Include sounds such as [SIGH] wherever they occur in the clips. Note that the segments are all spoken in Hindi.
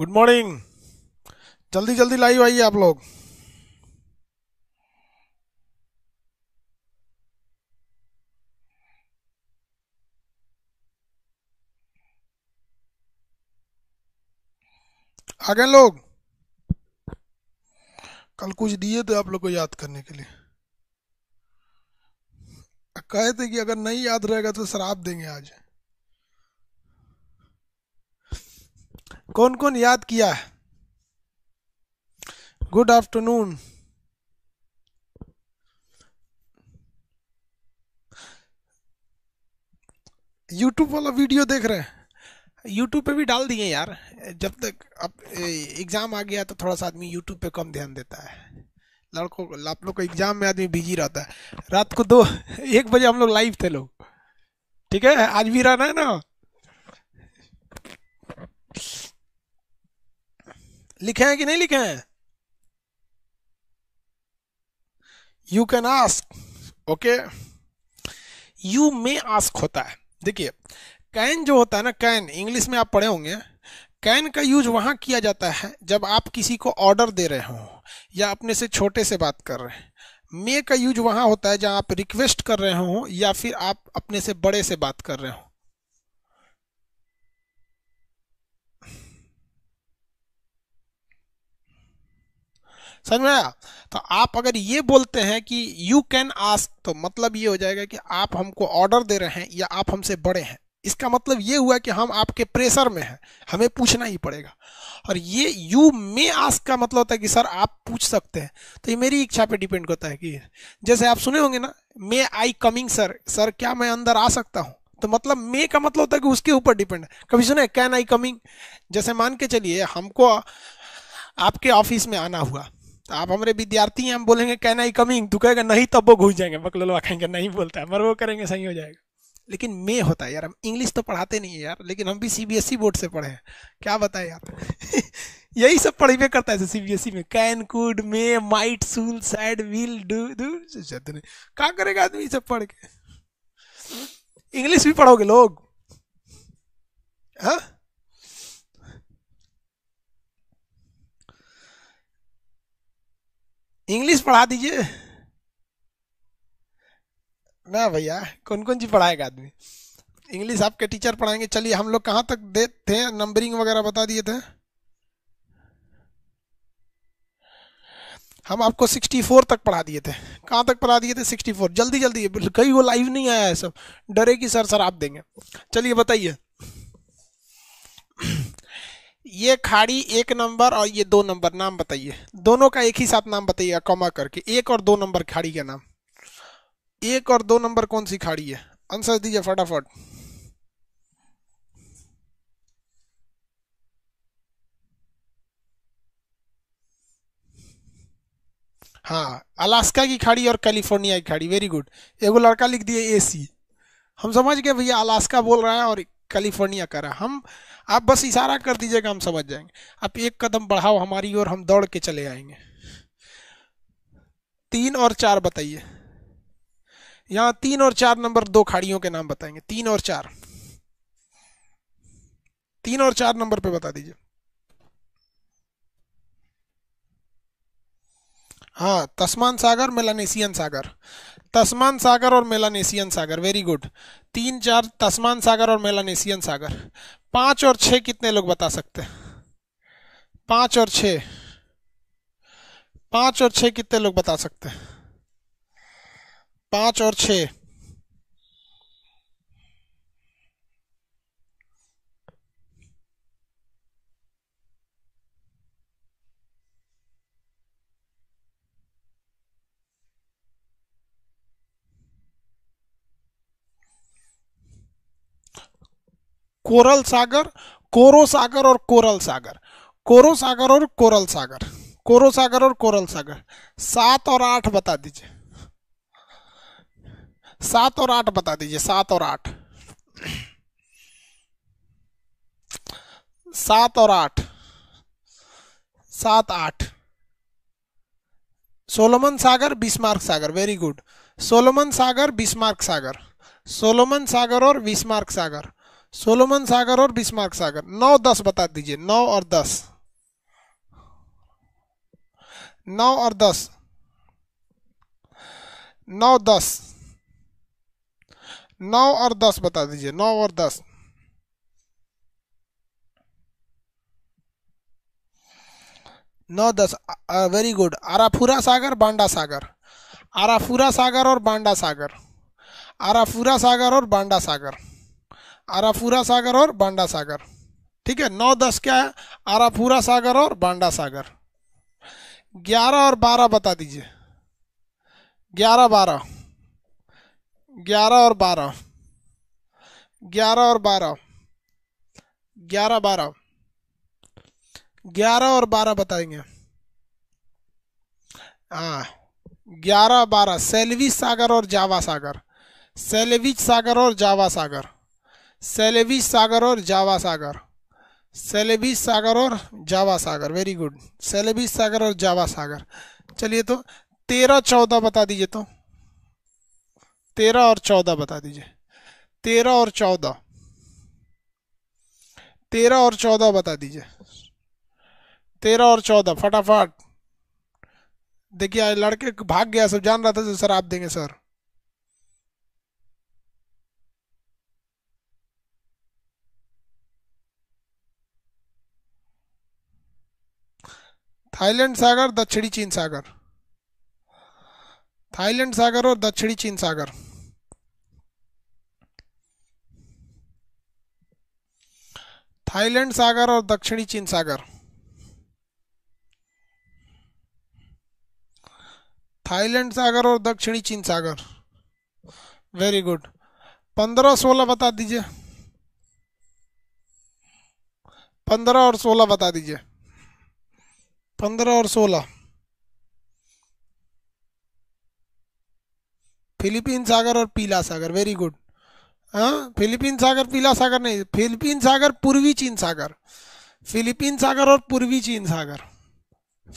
गुड मॉर्निंग जल्दी जल्दी लाइव आइए आप लोग आ गए लोग कल कुछ दिए थे आप लोग को याद करने के लिए कहे थे कि अगर नहीं याद रहेगा तो शराब देंगे आज कौन कौन याद किया गुड आफ्टरनून यूट्यूब वाला वीडियो देख रहे हैं यूट्यूब पे भी डाल दिए यार जब तक अब एग्ज़ाम आ गया तो थोड़ा सा आदमी यूट्यूब पे कम ध्यान देता है लड़कों को आप लोग को एग्ज़ाम में आदमी बिजी रहता है रात को दो [LAUGHS] एक बजे हम लोग लाइव थे लोग ठीक है आज भी रहना है ना लिखे हैं कि नहीं लिखे हैं you can ask okay you may ask होता है देखिए कैन जो होता है ना कैन इंग्लिश में आप पढ़े होंगे कैन का यूज वहां किया जाता है जब आप किसी को ऑर्डर दे रहे हो या अपने से छोटे से बात कर रहे हैं मे का यूज वहां होता है जहां आप रिक्वेस्ट कर रहे हो या फिर आप अपने से बड़े से बात कर रहे हो समझ में आया तो आप अगर ये बोलते हैं कि यू कैन आस्क तो मतलब ये हो जाएगा कि आप हमको ऑर्डर दे रहे हैं या आप हमसे बड़े हैं इसका मतलब ये हुआ कि हम आपके प्रेशर में हैं हमें पूछना ही पड़ेगा और ये यू मे आस्क का मतलब होता है कि सर आप पूछ सकते हैं तो ये मेरी इच्छा पे डिपेंड करता है कि जैसे आप सुने होंगे ना may I coming sir sir क्या मैं अंदर आ सकता हूँ तो मतलब मे का मतलब होता है कि उसके ऊपर डिपेंड है कभी सुने कैन आई कमिंग जैसे मान के चलिए हमको आपके ऑफिस में आना हुआ तो आप हमारे विद्यार्थी हैं हम बोलेंगे कहना ही कमिंग तू कहेगा नहीं तब तो वो घुस जाएंगे बकलोलवा कहेंगे नहीं बोलता है मगर वो करेंगे सही हो जाएगा लेकिन मे होता है यार हम इंग्लिश तो पढ़ाते नहीं है यार लेकिन हम भी सीबीएसई e बोर्ड से पढ़े हैं क्या बताए यार [LAUGHS] यही सब पढ़ी पढ़ाई करता है सीबीएसई e में can could may might shall said will do do जितने क्या करेगा आदमी सब पढ़ के इंग्लिश भी पढ़ोगे लोग हाँ इंग्लिश पढ़ा दीजिए ना भैया कौन कौन जी पढ़ाएगा आदमी इंग्लिश आपके टीचर पढ़ाएंगे चलिए हम लोग कहाँ तक दे थे नंबरिंग वगैरह बता दिए थे हम आपको 64 तक पढ़ा दिए थे कहाँ तक पढ़ा दिए थे 64 जल्दी जल्दी कहीं वो लाइव नहीं आया है सब डरे कि सर सर आप देंगे चलिए बताइए ये खाड़ी एक नंबर और ये दो नंबर नाम बताइए दोनों का एक ही साथ नाम बताइए कमा करके एक और दो नंबर खाड़ी का नाम एक और दो नंबर कौन सी खाड़ी है आंसर दीजिए फटाफट हाँ अलास्का की खाड़ी और कैलिफोर्निया की खाड़ी वेरी गुड एगो लड़का लिख दिए एसी हम समझ गए भैया अलास्का बोल रहा है और कैलिफोर्निया का रहा हम आप बस इशारा कर दीजिएगा हम समझ जाएंगे आप एक कदम बढ़ाओ हमारी ओर हम दौड़ के चले आएंगे तीन और चार बताइए यहाँ तीन और चार नंबर दो खाड़ियों के नाम बताएंगे तीन और चार तीन और चार नंबर पे बता दीजिए हाँ तस्मान सागर मेलानेशियन सागर तस्मान सागर और मेलानेशियन सागर वेरी गुड तीन चार तस्मान सागर और मेलानेशियन सागर पांच और छ कितने लोग बता सकते हैं और छ पांच और छः कितने लोग बता सकते हैं और छः कोरल सागर कोरो सागर और कोरल सागर कोरो सागर और कोरल सागर कोरो सागर और कोरल सागर सात और आठ बता दीजिए सात और आठ बता दीजिए सात और आठ सात और आठ सात आठ सोलोमन सागर बिस्मार्क सागर वेरी गुड सोलोमन सागर बिस्मार्क सागर सोलोमन सागर और बिस्मार्क सागर सोलोमन सागर और बिस्मार्क सागर नौ दस बता दीजिए नौ और दस नौ और दस नौ दस नौ और दस बता दीजिए नौ और दस नौ दस वेरी गुड आराफुरा सागर बांडा सागर आराफुरा सागर और बांडा सागर आराफुरा सागर और बांडा सागर आराफूरा सागर और बांडा सागर ठीक है नौ दस क्या है आराफूरा सागर और बांडा सागर ग्यारह और बारह बता दीजिए ग्यारह बारह ग्यारह और बारह ग्यारह और बारह ग्यारह बारह ग्यारह और बारह बताएंगे हाँ ग्यारह बारह सेल्विच सागर और जावा सागर सेल्विच सागर और जावा सागर सेलेबी सागर और जावा सागर सेलेबी सागर और जावा सागर वेरी गुड सेलेबी सागर और जावा सागर चलिए तो तेरह चौदह बता दीजिए तो तेरह और चौदह बता दीजिए तेरह और चौदह तेरह और चौदह बता दीजिए तेरह और चौदह फटाफट देखिए लड़के भाग गया सब जान रहा था तो सर आप देंगे सर थाईलैंड सागर दक्षिणी चीन सागर थाईलैंड सागर और दक्षिणी चीन सागर थाईलैंड सागर और दक्षिणी चीन सागर थाईलैंड सागर और दक्षिणी चीन सागर वेरी गुड पंद्रह सोलह बता दीजिए पंद्रह और सोलह बता दीजिए पंद्रह और सोलह फिलीपीन सागर और पीला सागर वेरी गुड हाँ फिलीपीन सागर पीला सागर नहीं फिलीपीन सागर पूर्वी चीन सागर फिलीपीन सागर और पूर्वी चीन सागर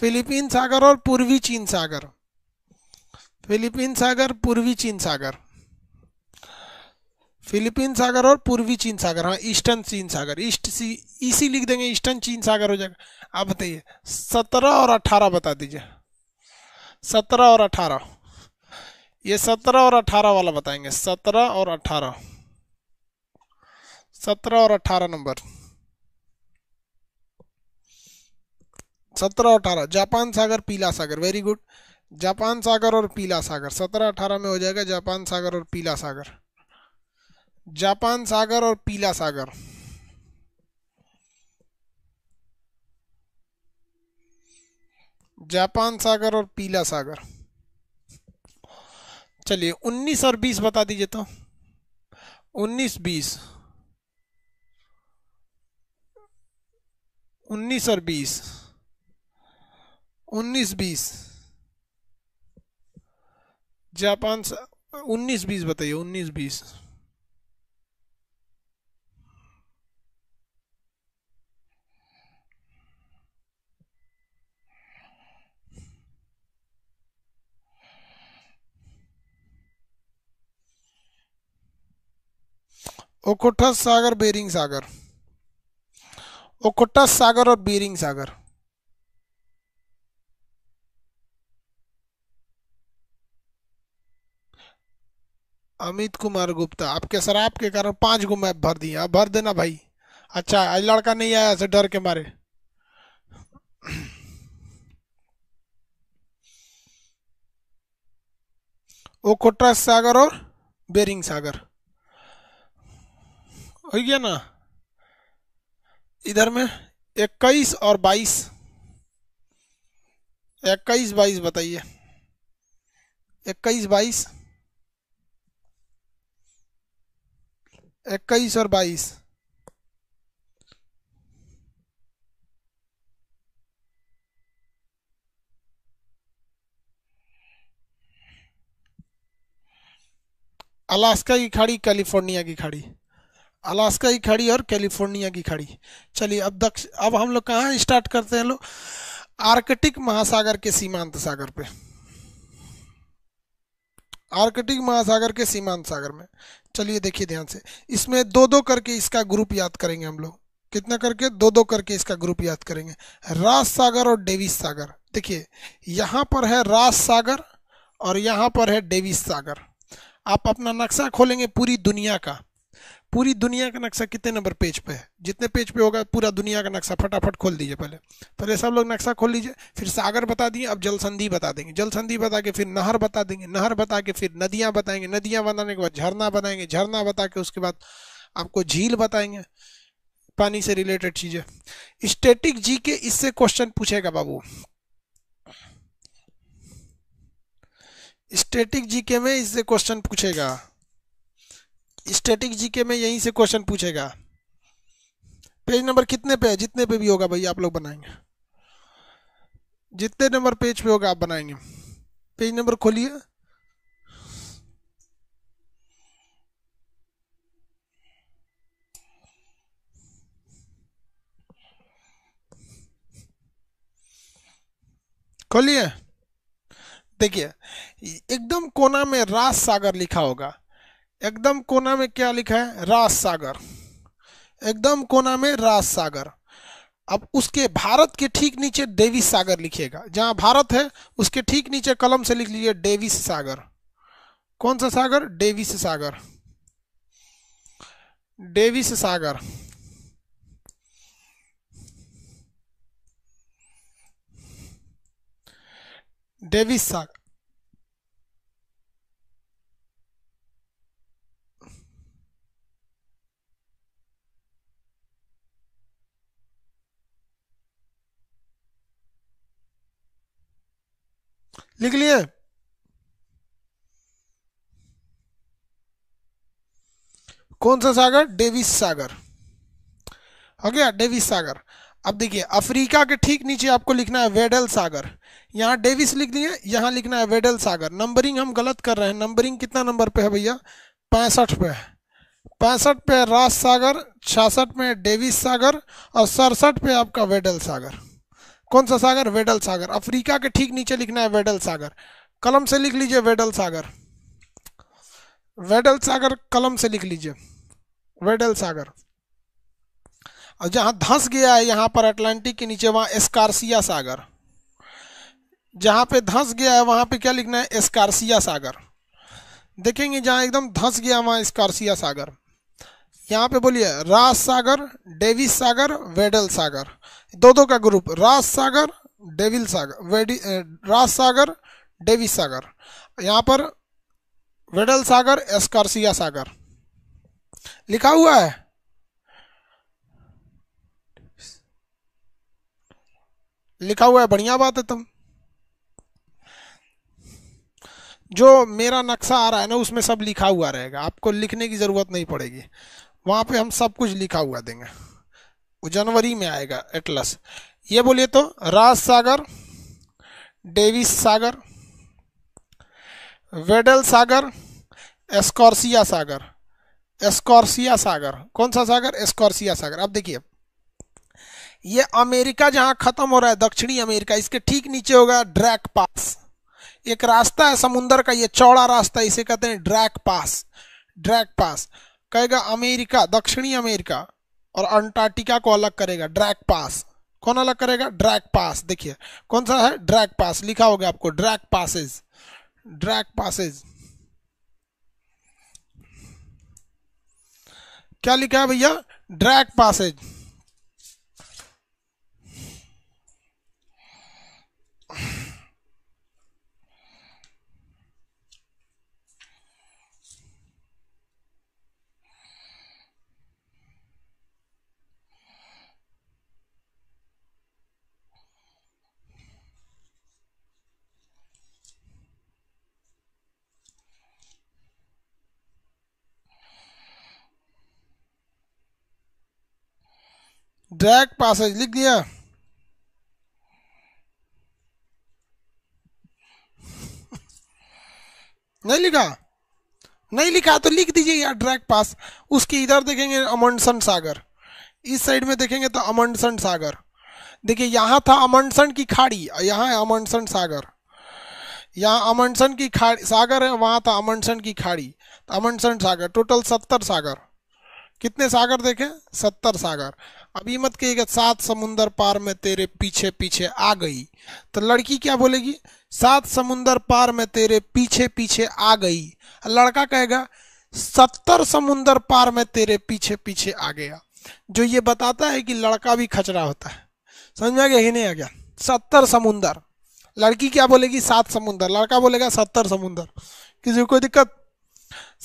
फिलीपीन सागर और पूर्वी चीन सागर फिलीपीन सागर पूर्वी चीन सागर फिलीपीन सागर और पूर्वी चीन सागर हाँ ईस्टर्न चीन सागर ईस्ट सी इसी लिख देंगे ईस्टर्न चीन सागर हो जाएगा आप बताइए सत्रह और अठारह बता दीजिए सत्रह और अठारह ये सत्रह और अठारह वाला बताएंगे सत्रह और अठारह सत्रह और अठारह नंबर सत्रह और अठारह जापान सागर पीला सागर वेरी गुड जापान सागर और पीला सागर सत्रह अठारह में हो जाएगा जापान सागर और पीला सागर जापान सागर और पीला सागर जापान सागर और पीला सागर चलिए 19 और 20 बता दीजिए तो 19 20 19 और 20 19 20 जापान 19 बीस बताइए उन्नीस बीस ओकोठस सागर बेरिंग सागर ओकोटस सागर और बीरिंग सागर अमित कुमार गुप्ता आपके शराब के कारण पांच गो मैप भर आप भर देना भाई अच्छा आज लड़का नहीं आया ऐसे डर के मारे ओकोटस सागर और बेरिंग सागर हो गया ना इधर में इक्कीस और बाईस इक्कीस बाईस बताइए इक्कीस बाईस इक्कीस और बाईस अलास्का की खाड़ी कैलिफोर्निया की खाड़ी अलास्का की खाड़ी और कैलिफोर्निया की खाड़ी चलिए अब दक्ष अब हम लोग कहाँ स्टार्ट करते हैं लोग आर्कटिक महासागर के सीमांत सागर पे आर्कटिक महासागर के सीमांत सागर में चलिए देखिए ध्यान से इसमें दो दो करके इसका ग्रुप याद करेंगे हम लोग कितना करके दो दो करके इसका ग्रुप याद करेंगे राज सागर और डेविस सागर देखिए यहाँ पर है राज सागर और यहाँ पर है डेविस सागर आप अपना नक्शा खोलेंगे पूरी दुनिया का पूरी दुनिया का नक्शा कितने नंबर पेज पे है जितने पेज पे होगा पूरा दुनिया का नक्शा फटाफट खोल दीजिए पहले पहले सब लोग नक्शा खोल लीजिए फिर सागर बता दिए अब जल संधि बता देंगे जल संधि बता के फिर नहर बता देंगे नहर बता के फिर नदियाँ बताएंगे नदियाँ बनाने के बाद झरना बनाएंगे झरना बता के उसके बाद आपको झील बताएंगे पानी से रिलेटेड चीज़ें स्टेटिक जी के इससे क्वेश्चन पूछेगा बाबू स्टेटिक जीके में इससे क्वेश्चन पूछेगा स्टैटिक जीके में यहीं से क्वेश्चन पूछेगा पेज नंबर कितने पे है जितने पे भी होगा भाई आप लोग बनाएंगे जितने नंबर पेज पे होगा आप बनाएंगे पेज नंबर खोलिए खोलिए देखिए एकदम कोना में राज सागर लिखा होगा एकदम कोना में क्या लिखा है राज सागर एकदम कोना में राज सागर अब उसके भारत के ठीक नीचे डेविस सागर लिखिएगा जहां भारत है उसके ठीक नीचे कलम से लिख लीजिए डेविस सागर कौन सा सागर डेविस सागर डेविस सागर डेविस सागर लिख लिए कौन सा सागर डेविस सागर हो गया डेविस सागर अब देखिए अफ्रीका के ठीक नीचे आपको लिखना है वेडल सागर यहाँ डेविस लिख दिए यहाँ लिखना है वेडल सागर नंबरिंग हम गलत कर रहे हैं नंबरिंग कितना नंबर पे है भैया पैंसठ पे है पैंसठ पे राज सागर छियासठ में डेविस सागर और सड़सठ पे आपका वेडल सागर कौन सा सागर वेडल सागर अफ्रीका के ठीक नीचे लिखना है वेडल सागर कलम से लिख लीजिए वेडल सागर वेडल सागर कलम से लिख लीजिए वेडल सागर और जहां धंस गया है यहां पर अटलांटिक के नीचे वहां एस्कारसिया सागर जहां पे धंस गया है वहां पे क्या लिखना है एस्कारसिया सागर देखेंगे जहां एकदम धंस गया वहां एस्कारसिया सागर यहाँ पे बोलिए राज सागर डेविस सागर वेडल सागर दो दो का ग्रुप राज सागर डेविल सागर वेडी राज सागर डेविस सागर यहाँ पर वेडल सागर एस्कर्सिया सागर लिखा हुआ है लिखा हुआ है बढ़िया बात है तुम जो मेरा नक्शा आ रहा है ना उसमें सब लिखा हुआ रहेगा आपको लिखने की ज़रूरत नहीं पड़ेगी वहाँ पे हम सब कुछ लिखा हुआ देंगे वो जनवरी में आएगा एटलस ये बोलिए तो राज सागर डेविस सागर वेडल सागर एस्कॉर्सिया सागर एस्कॉर्सिया सागर कौन सा सागर एस्कॉर्सिया सागर अब देखिए ये अमेरिका जहाँ ख़त्म हो रहा है दक्षिणी अमेरिका इसके ठीक नीचे होगा ड्रैक पास एक रास्ता है समुंदर का ये चौड़ा रास्ता इसे कहते हैं ड्रैक पास ड्रैक पास कहेगा अमेरिका दक्षिणी अमेरिका और अंटार्कटिका को अलग करेगा ड्रैग पास कौन अलग करेगा ड्रैग पास देखिए कौन सा है ड्रैग पास लिखा होगा आपको ड्रैग पासेज ड्रैग पासेज क्या लिखा है भैया ड्रैग पासेज ड्रैग पासेज लिख दिया नहीं लिखा नहीं लिखा तो लिख दीजिए यार ड्रैग पास उसके इधर देखेंगे अमंडसन सागर इस साइड में देखेंगे तो अमंडसन सागर देखिए यहाँ था अमंडसन की खाड़ी यहाँ है अमंडसन सागर यहाँ अमंडसन की खाड़ी सागर है वहाँ था अमंडसन की खाड़ी तो अमंडसन सागर टोटल सत्तर सागर कितने सागर देखे सत्तर सागर अभी मत कहिएगा सात समुंदर पार में तेरे पीछे पीछे आ गई तो लड़की क्या बोलेगी सात समुंदर पार में तेरे पीछे पीछे आ गई लड़का कहेगा सत्तर समुंदर पार में तेरे पीछे पीछे आ गया जो ये बताता है कि लड़का भी खचरा होता है समझ में आ गया ही नहीं आ गया सत्तर समुंदर लड़की क्या बोलेगी सात समुंदर लड़का बोलेगा सत्तर समुंदर किसी को कोई दिक्कत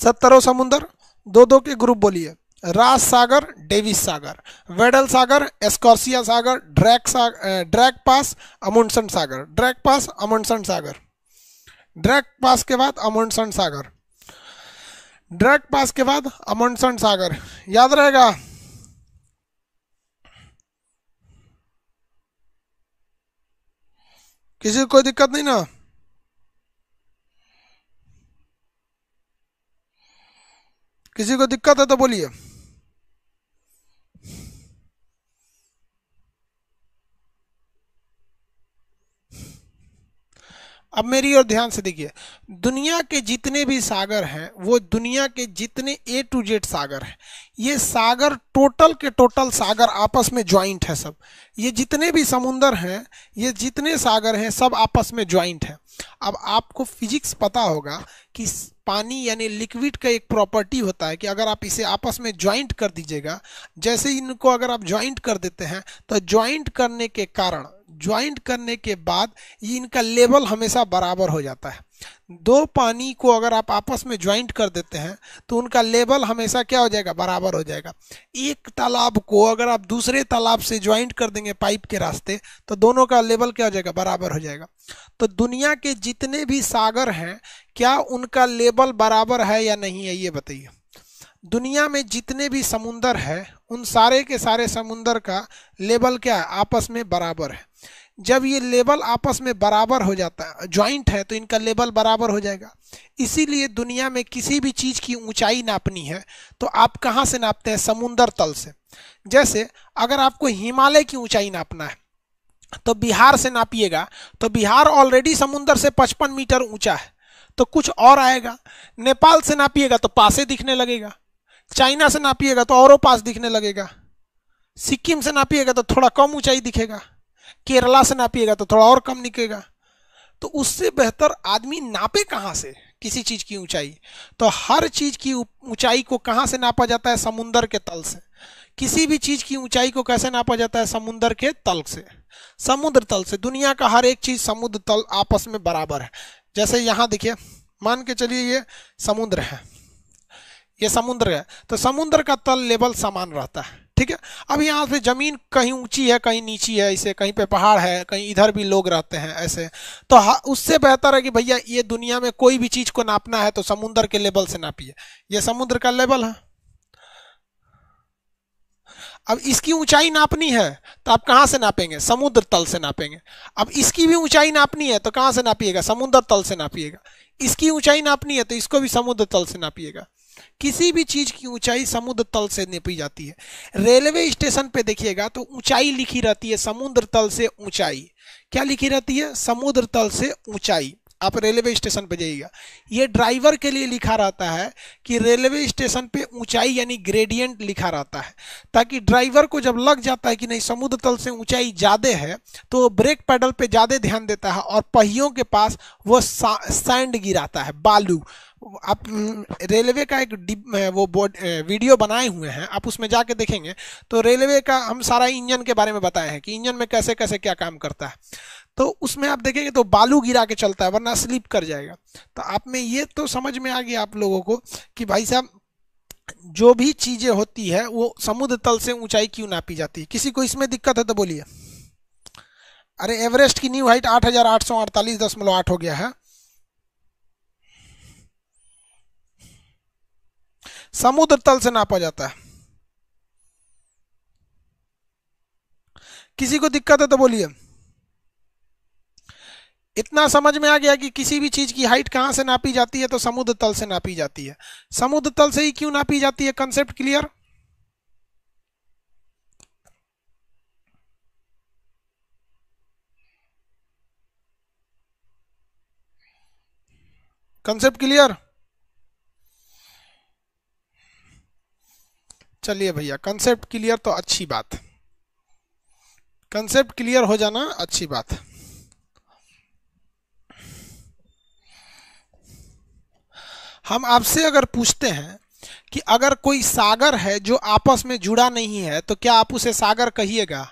सत्तरों समुंदर दो दो के ग्रुप बोलिए राज सागर डेविस सागर वेडल सागर एस्कॉर्सिया सागर ड्रैक सागर ड्रैक पास अमुंडसन सागर ड्रैक पास अमुंडसन सागर ड्रैक पास के बाद अमुंडसन सागर ड्रैक पास के बाद अमुंडसन सागर याद रहेगा किसी को कोई दिक्कत नहीं ना किसी को दिक्कत है तो बोलिए अब मेरी ओर ध्यान से देखिए दुनिया के जितने भी सागर हैं वो दुनिया के जितने ए टू जेड सागर हैं ये सागर टोटल के टोटल सागर आपस में ज्वाइंट है सब ये जितने भी समुंदर हैं ये जितने सागर हैं सब आपस में ज्वाइंट हैं अब आपको फिजिक्स पता होगा कि पानी यानी लिक्विड का एक प्रॉपर्टी होता है कि अगर आप इसे आपस में ज्वाइंट कर दीजिएगा जैसे इनको अगर आप ज्वाइंट कर देते हैं तो ज्वाइंट करने के कारण ज्वाइंट करने के बाद ये इनका लेवल हमेशा बराबर हो जाता है दो पानी को अगर आप आपस में ज्वाइंट कर देते हैं तो उनका लेवल हमेशा क्या हो जाएगा बराबर हो जाएगा एक तालाब को अगर आप दूसरे तालाब से ज्वाइंट कर देंगे पाइप के रास्ते तो दोनों का लेवल क्या हो जाएगा बराबर हो जाएगा तो दुनिया के जितने भी सागर हैं क्या उनका लेवल बराबर है या नहीं है ये बताइए दुनिया में जितने भी समुंदर है उन सारे के सारे समुंदर का लेवल क्या है आपस में बराबर है जब ये लेवल आपस में बराबर हो जाता है ज्वाइंट है तो इनका लेवल बराबर हो जाएगा इसीलिए दुनिया में किसी भी चीज़ की ऊंचाई नापनी है तो आप कहाँ से नापते हैं समुंदर तल से जैसे अगर आपको हिमालय की ऊंचाई नापना है तो बिहार से नापिएगा तो बिहार ऑलरेडी समुंदर से 55 मीटर ऊंचा है तो कुछ और आएगा नेपाल से नापिएगा तो पासे दिखने लगेगा चाइना से नापिएगा तो औरों पास दिखने लगेगा सिक्किम से नापिएगा तो थोड़ा कम ऊंचाई दिखेगा केरला से नापिएगा तो थोड़ा और कम निकलेगा तो उससे बेहतर आदमी नापे कहाँ से किसी चीज की ऊंचाई तो हर चीज की ऊंचाई को कहाँ से नापा जाता है समुन्दर के तल से किसी भी चीज की ऊंचाई को कैसे नापा जाता है समुन्दर के तल से समुद्र तल से दुनिया का हर एक चीज समुद्र तल आपस में बराबर है जैसे यहाँ देखिए मान के चलिए ये समुद्र है ये समुद्र है तो समुद्र का तल लेवल समान रहता है ठीक है अब यहाँ पे जमीन कहीं ऊंची है कहीं नीची है इसे कहीं पे पहाड़ है कहीं इधर भी लोग रहते हैं ऐसे तो उससे बेहतर है कि भैया ये दुनिया में कोई भी चीज को नापना है तो समुद्र के लेवल से नापिए ये समुद्र का लेवल है अब इसकी ऊंचाई नापनी है तो आप कहाँ से नापेंगे समुद्र तल से नापेंगे अब इसकी भी ऊंचाई नापनी है तो कहाँ से नापिएगा समुद्र तल से नापिएगा इसकी ऊंचाई नापनी है तो इसको भी समुद्र तल से नापिएगा किसी भी चीज की ऊंचाई समुद्र तल से निपी जाती है रेलवे स्टेशन पे देखिएगा तो ऊंचाई लिखी रहती है समुद्र तल से ऊंचाई क्या लिखी रहती है समुद्र तल से ऊंचाई आप रेलवे स्टेशन पे जाइएगा ये ड्राइवर के लिए लिखा रहता है कि रेलवे स्टेशन पे ऊंचाई यानी ग्रेडियंट लिखा रहता है ताकि ड्राइवर को जब लग जाता है कि नहीं समुद्र तल से ऊंचाई ज़्यादा है तो वो ब्रेक पैडल पे ज़्यादा ध्यान देता है और पहियों के पास वो सैंड गिराता है बालू आप रेलवे का एक वो बोर्ड वीडियो बनाए हुए हैं आप उसमें जाके देखेंगे तो रेलवे का हम सारा इंजन के बारे में बताए हैं कि इंजन में कैसे कैसे क्या काम करता है तो उसमें आप देखेंगे तो बालू गिरा के चलता है वरना स्लिप कर जाएगा तो आप में ये तो समझ में आ गया आप लोगों को कि भाई साहब जो भी चीजें होती है वो समुद्र तल से ऊंचाई क्यों नापी जाती है किसी को इसमें दिक्कत है तो बोलिए अरे एवरेस्ट की न्यू हाइट आठ हजार आठ सौ अड़तालीस दशमलव आठ हो गया है समुद्र तल से नापा जाता है किसी को दिक्कत है तो बोलिए इतना समझ में आ गया कि किसी भी चीज़ की हाइट कहाँ से नापी जाती है तो समुद्र तल से नापी जाती है समुद्र तल से ही क्यों नापी जाती है कंसेप्ट क्लियर कंसेप्ट क्लियर चलिए भैया कंसेप्ट क्लियर तो अच्छी बात कंसेप्ट क्लियर हो जाना अच्छी बात हम आपसे अगर पूछते हैं कि अगर कोई सागर है जो आपस में जुड़ा नहीं है तो क्या आप उसे सागर कहिएगा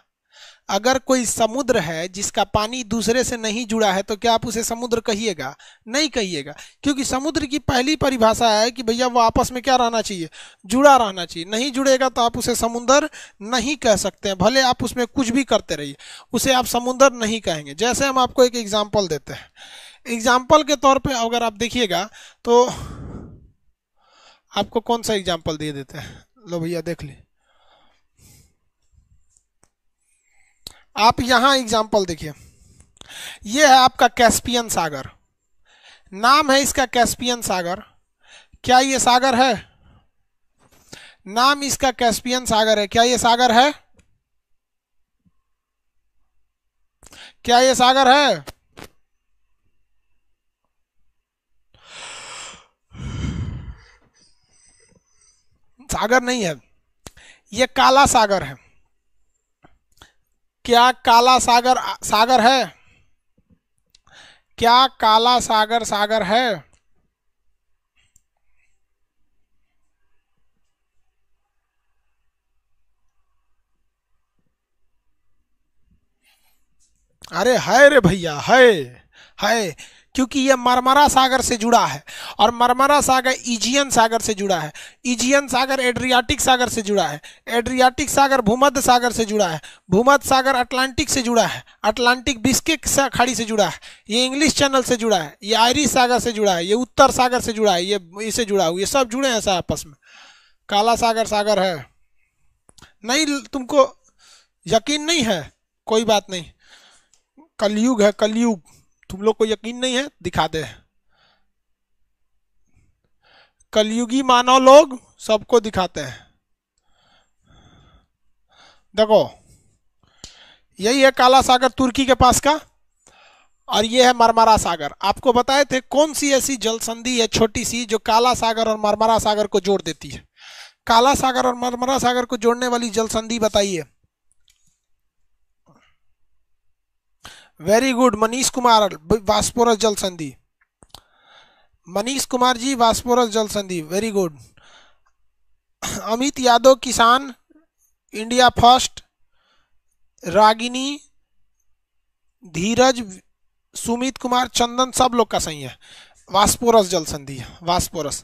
अगर कोई समुद्र है जिसका पानी दूसरे से नहीं जुड़ा है तो क्या आप उसे समुद्र कहिएगा नहीं कहिएगा क्योंकि समुद्र की पहली परिभाषा है कि भैया वो आपस में क्या रहना चाहिए जुड़ा रहना चाहिए नहीं जुड़ेगा तो आप उसे समुद्र नहीं कह सकते हैं भले आप उसमें कुछ भी करते रहिए उसे आप समुद्र नहीं कहेंगे जैसे हम आपको एक एग्जाम्पल देते हैं एग्जाम्पल के तौर पर अगर आप देखिएगा तो आपको कौन सा एग्जाम्पल दे देते हैं लो भैया देख ली आप यहां एग्जाम्पल देखिए ये है आपका कैस्पियन सागर नाम है इसका कैस्पियन सागर क्या ये सागर है नाम इसका कैस्पियन सागर है क्या ये सागर है क्या ये सागर है सागर नहीं है ये काला सागर है क्या काला सागर सागर है क्या काला सागर सागर है अरे है रे भैया है है क्योंकि यह मरमरा सागर से जुड़ा है और मरमरा सागर इजियन सागर से जुड़ा है इजियन सागर एड्रियाटिक सागर से जुड़ा है एड्रियाटिक सागर भूमध्य सागर से जुड़ा है भूमध्य सागर अटलांटिक से जुड़ा है अटलांटिक बिस्किक खाड़ी से जुड़ा है ये इंग्लिश चैनल से जुड़ा है ये आयरिश सागर से जुड़ा है ये उत्तर सागर से जुड़ा है ये इसे जुड़ा हुआ ये सब जुड़े हैं सर आपस में काला सागर सागर है नहीं तुमको यकीन नहीं है कोई बात नहीं कलयुग है कलयुग तुम लोग को यकीन नहीं है दिखा दे कलयुगी मानव लोग सबको दिखाते हैं देखो यही है काला सागर तुर्की के पास का और ये है मरमरा सागर आपको बताए थे कौन सी ऐसी जल संधि है छोटी सी जो काला सागर और मरमरा सागर को जोड़ देती है काला सागर और मरमरा सागर को जोड़ने वाली जल संधि बताइए very good Manish Kumar Bosporus जल संधि मनीष कुमार जी वास्पोरस जल संधि वेरी गुड अमित यादव किसान इंडिया फर्स्ट रागिनी धीरज सुमित कुमार चंदन सब लोग का सही है वास्पोरस जल संधि वास्पोरस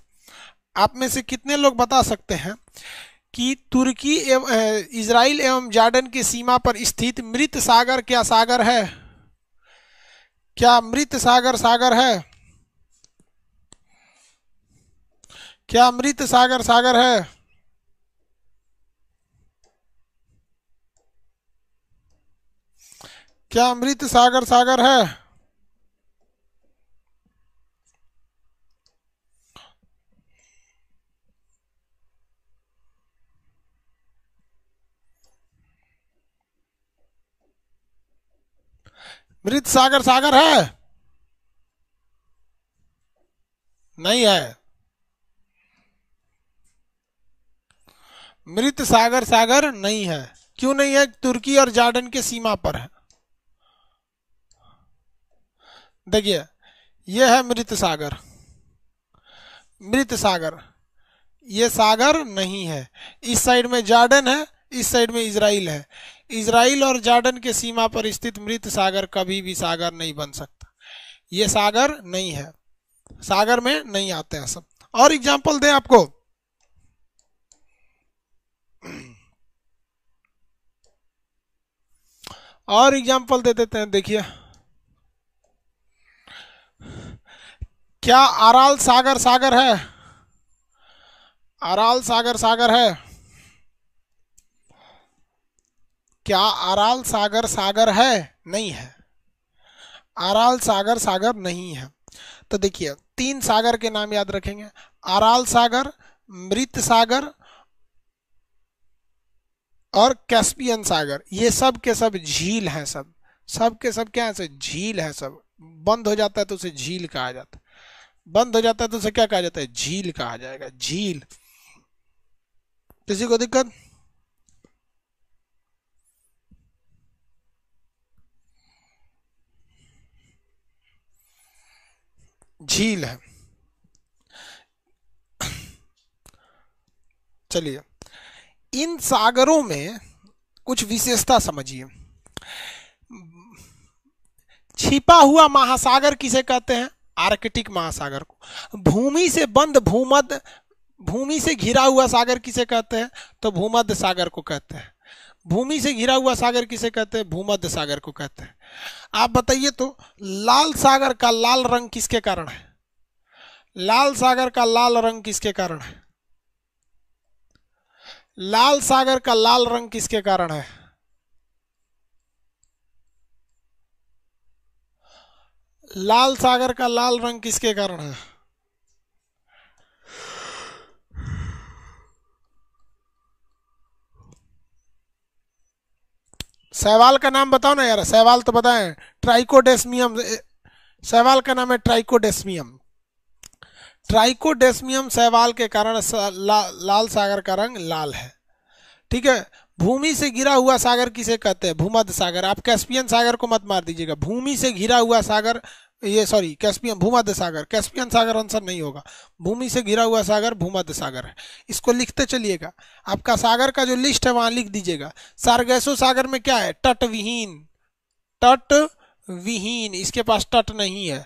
आप में से कितने लोग बता सकते हैं कि तुर्की एवं इसराइल एवं जार्डन की सीमा पर स्थित मृत सागर क्या सागर है क्या मृत सागर सागर है क्या मृत सागर सागर है क्या मृत सागर सागर है मृत सागर सागर है नहीं है मृत सागर सागर नहीं है क्यों नहीं है तुर्की और जॉर्डन के सीमा पर है देखिए यह है मृत सागर मृत सागर यह सागर नहीं है इस साइड में जॉर्डन है इस साइड में इसराइल है इसराइल और जॉर्डन के सीमा पर स्थित मृत सागर कभी भी सागर नहीं बन सकता ये सागर नहीं है सागर में नहीं आते हैं सब और एग्जाम्पल दें आपको और एग्जाम्पल दे देते हैं देखिए क्या आराल सागर सागर है अराल सागर सागर है क्या आराल सागर सागर है नहीं है आराल सागर सागर नहीं है तो देखिए तीन सागर के नाम याद रखेंगे आराल सागर मृत सागर और कैस्पियन सागर ये सब के सब झील हैं सब सब के सब क्या है झील है सब बंद हो जाता है तो उसे झील कहा जाता है बंद हो जाता है तो उसे क्या कहा जाता है झील कहा जाएगा झील किसी को दिक्कत झील है चलिए इन सागरों में कुछ विशेषता समझिए छिपा हुआ महासागर किसे कहते हैं आर्कटिक महासागर को भूमि से बंद भूमध भूमि से घिरा हुआ सागर किसे कहते हैं तो भूमध्य सागर को कहते हैं भूमि से घिरा हुआ सागर किसे कहते हैं भूमध्य सागर को कहते हैं आप बताइए तो लाल सागर का लाल रंग किसके कारण है लाल सागर का लाल रंग किसके कारण है लाल सागर का लाल रंग किसके कारण है लाल सागर का लाल रंग किसके कारण है सहवाल का नाम बताओ ना यार सहवाल तो बताएं ट्राइकोडेस्मियम सहवाल का नाम है ट्राइकोडेस्मियम ट्राइकोडेस्मियम सहवाल के कारण ला, लाल सागर का रंग लाल है ठीक है भूमि से घिरा हुआ सागर किसे कहते हैं भूमध्य सागर आप कैस्पियन सागर को मत मार दीजिएगा भूमि से घिरा हुआ सागर ये सॉरी कैस्पियन भूमध्य सागर कैस्पियन सागर आंसर नहीं होगा भूमि से घिरा हुआ सागर भूमध्य सागर है इसको लिखते चलिएगा आपका सागर का जो लिस्ट है वहां लिख दीजिएगा सारगैसो सागर में क्या है तट विहीन तट विहीन इसके पास तट नहीं है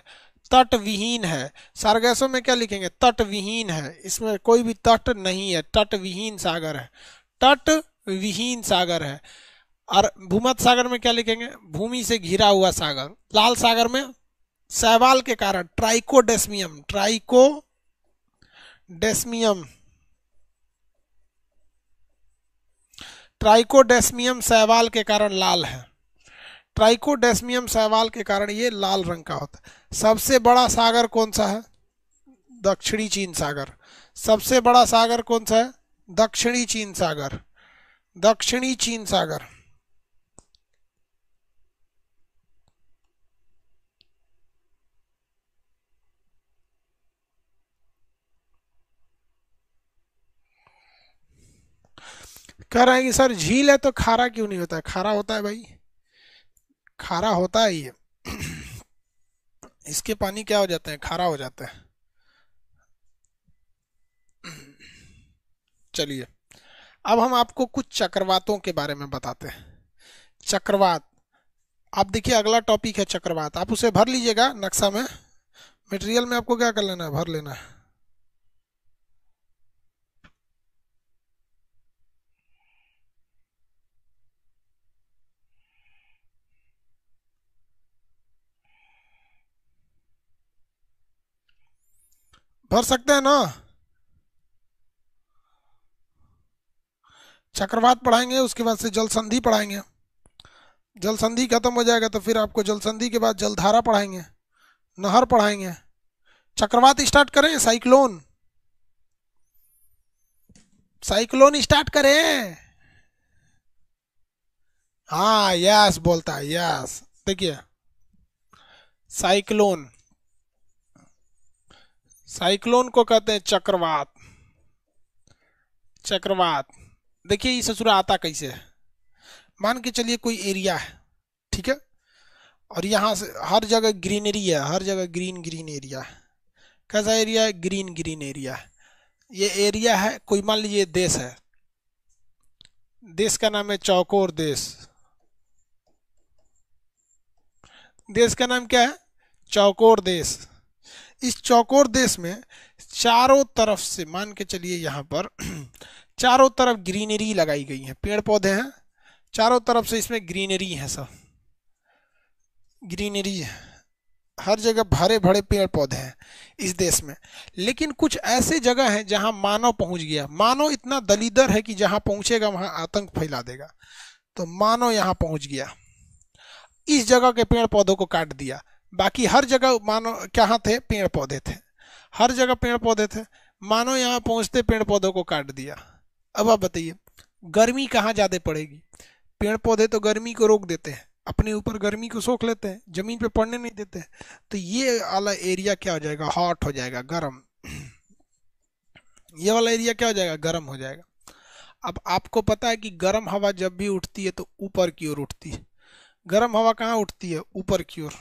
तट विहीन है सारगैसो में क्या लिखेंगे तट विहीन है इसमें कोई भी तट नहीं है तट विहीन सागर है तट विहीन सागर है और भूमध्य सागर में क्या लिखेंगे भूमि से घिरा हुआ सागर लाल सागर में सहवाल के कारण ट्राइकोडेस्मियम ट्राइको डेस्मियम ट्राइकोडेस्मियम सहवाल के कारण लाल है ट्राइकोडेस्मियम सहवाल के कारण ये लाल रंग का होता है सबसे बड़ा सागर कौन सा है दक्षिणी चीन सागर सबसे बड़ा सागर कौन सा है दक्षिणी चीन सागर दक्षिणी चीन सागर कह रहे हैं कि सर झील है तो खारा क्यों नहीं होता है खारा होता है भाई खारा होता है ये [CLEARS THROAT] इसके पानी क्या हो जाते हैं खारा हो जाता है [CLEARS THROAT] चलिए अब हम आपको कुछ चक्रवातों के बारे में बताते हैं चक्रवात आप देखिए अगला टॉपिक है चक्रवात आप उसे भर लीजिएगा नक्शा में मटेरियल में आपको क्या कर लेना है भर लेना है भर सकते हैं ना चक्रवात पढ़ाएंगे उसके बाद से जल संधि पढ़ाएंगे जल संधि खत्म हो जाएगा तो फिर आपको जल संधि के बाद जलधारा पढ़ाएंगे नहर पढ़ाएंगे चक्रवात स्टार्ट करें साइक्लोन साइक्लोन स्टार्ट करें हाँ यस बोलता है यस देखिए साइक्लोन साइक्लोन को कहते हैं चक्रवात चक्रवात देखिए ये ससुरा आता कैसे है मान के चलिए कोई एरिया है ठीक है और यहाँ से हर जगह ग्रीनरी है हर जगह ग्रीन ग्रीन एरिया है कैसा एरिया है ग्रीन ग्रीन एरिया है ये एरिया है कोई मान लीजिए देश है देश का नाम है चौकोर देश देश का नाम क्या है चौकोर देश इस चौकोर देश में चारों तरफ से मान के चलिए यहाँ पर [CLEARS THROAT] चारों तरफ ग्रीनरी लगाई गई है पेड़ पौधे हैं चारों तरफ से इसमें ग्रीनरी है सब ग्रीनरी है हर जगह भरे भरे पेड़ पौधे हैं इस देश में लेकिन कुछ ऐसे जगह हैं जहां मानव पहुंच गया मानव इतना दलिदर है कि जहां पहुंचेगा वहां आतंक फैला देगा तो मानव यहां पहुंच गया इस जगह के पेड़ पौधों को काट दिया बाकी हर जगह मानो कहाँ थे पेड़ पौधे थे हर जगह पेड़ पौधे थे मानो यहाँ पहुँचते पेड़ पौधों को काट दिया अब आप बताइए गर्मी कहाँ ज़्यादा पड़ेगी पेड़ पौधे तो गर्मी को रोक देते हैं अपने ऊपर गर्मी को सोख लेते हैं ज़मीन पे पड़ने नहीं देते तो ये वाला एरिया क्या हो जाएगा हॉट हो जाएगा गर्म ये वाला एरिया क्या हो जाएगा गर्म हो जाएगा अब आपको पता है कि गर्म हवा जब भी उठती है तो ऊपर की ओर उठती है गर्म हवा कहाँ उठती है ऊपर की ओर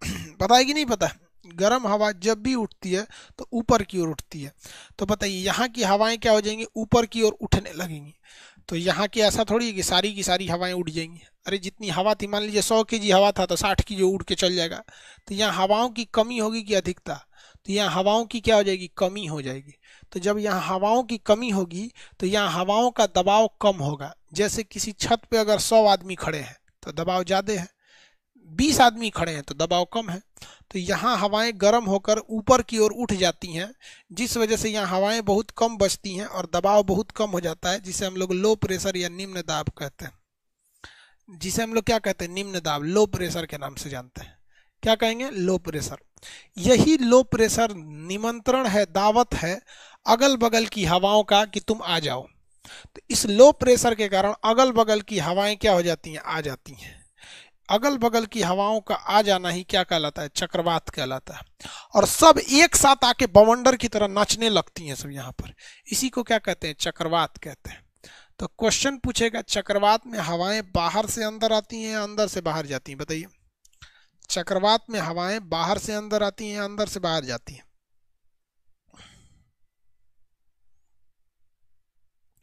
[CLEARS THROAT] पता है कि नहीं पता गर्म हवा जब भी उठती है तो ऊपर की ओर उठती है तो बताइए यहाँ की हवाएं क्या हो जाएंगी ऊपर की ओर उठने लगेंगी तो यहाँ की ऐसा थोड़ी है कि सारी की सारी हवाएं उठ जाएंगी अरे जितनी हवा थी मान लीजिए सौ के जी हवा था तो साठ की जो उड़ के चल जाएगा तो यहाँ हवाओं की कमी होगी कि अधिकता तो यहाँ हवाओं की क्या हो जाएगी कमी हो जाएगी तो जब यहाँ हवाओं की कमी होगी तो यहाँ हवाओं का दबाव कम होगा जैसे किसी छत पर अगर सौ आदमी खड़े हैं तो दबाव ज़्यादा है बीस आदमी खड़े हैं तो दबाव कम है तो यहाँ हवाएं गर्म होकर ऊपर की ओर उठ जाती हैं जिस वजह से यहाँ हवाएं बहुत कम बचती हैं और दबाव बहुत कम हो जाता है जिसे हम लोग लो प्रेशर या निम्न दाब कहते हैं जिसे हम लोग क्या कहते हैं निम्न दाब लो प्रेशर के नाम से जानते हैं क्या कहेंगे लो प्रेशर यही लो प्रेशर निमंत्रण है दावत है अगल बगल की हवाओं का कि तुम आ जाओ तो इस लो प्रेशर के कारण अगल बगल की हवाएं क्या हो जाती हैं आ जाती हैं अगल बगल की हवाओं का आ जाना ही क्या कहलाता है चक्रवात कहलाता है और सब एक साथ आके बवंडर की तरह नाचने लगती हैं सब यहाँ पर इसी को क्या कहते हैं चक्रवात कहते हैं तो क्वेश्चन पूछेगा चक्रवात में हवाएं बाहर से अंदर आती हैं अंदर से बाहर जाती हैं बताइए चक्रवात में हवाएं बाहर से अंदर आती हैं अंदर से बाहर जाती हैं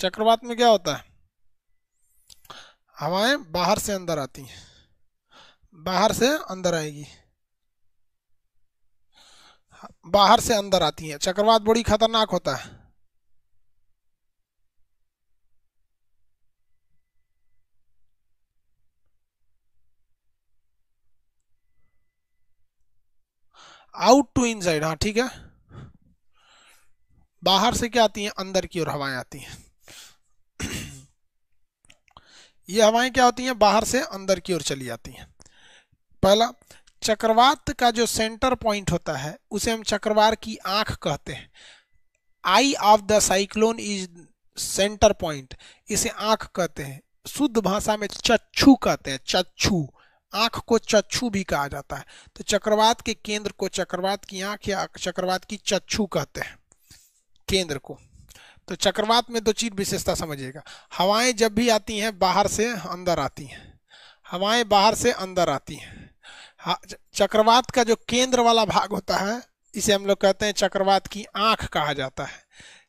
चक्रवात में क्या होता है हवाएं बाहर से अंदर आती हैं बाहर से अंदर आएगी बाहर से अंदर आती है चक्रवात बड़ी खतरनाक होता है आउट टू इन साइड हाँ ठीक है बाहर से क्या आती है अंदर की ओर हवाएं आती हैं [CLEARS THROAT] ये हवाएं क्या होती हैं बाहर से अंदर की ओर चली जाती हैं पहला चक्रवात का जो सेंटर पॉइंट होता है उसे हम चक्रवार की आंख कहते हैं eye of the cyclone is centre point इसे आंख कहते हैं शुद्ध भाषा में चक्षु कहते हैं चक्षु आंख को चक्षु भी कहा जाता है तो चक्रवात के केंद्र को चक्रवात की आंख या चक्रवात की चक्षु कहते हैं केंद्र को तो चक्रवात में दो चीज विशेषता समझिएगा हवाएं जब भी आती हैं बाहर से अंदर आती हैं हवाएं बाहर से अंदर आती हैं हाँ, चक्रवात का जो केंद्र वाला भाग होता है इसे हम लोग कहते हैं चक्रवात की आंख कहा जाता है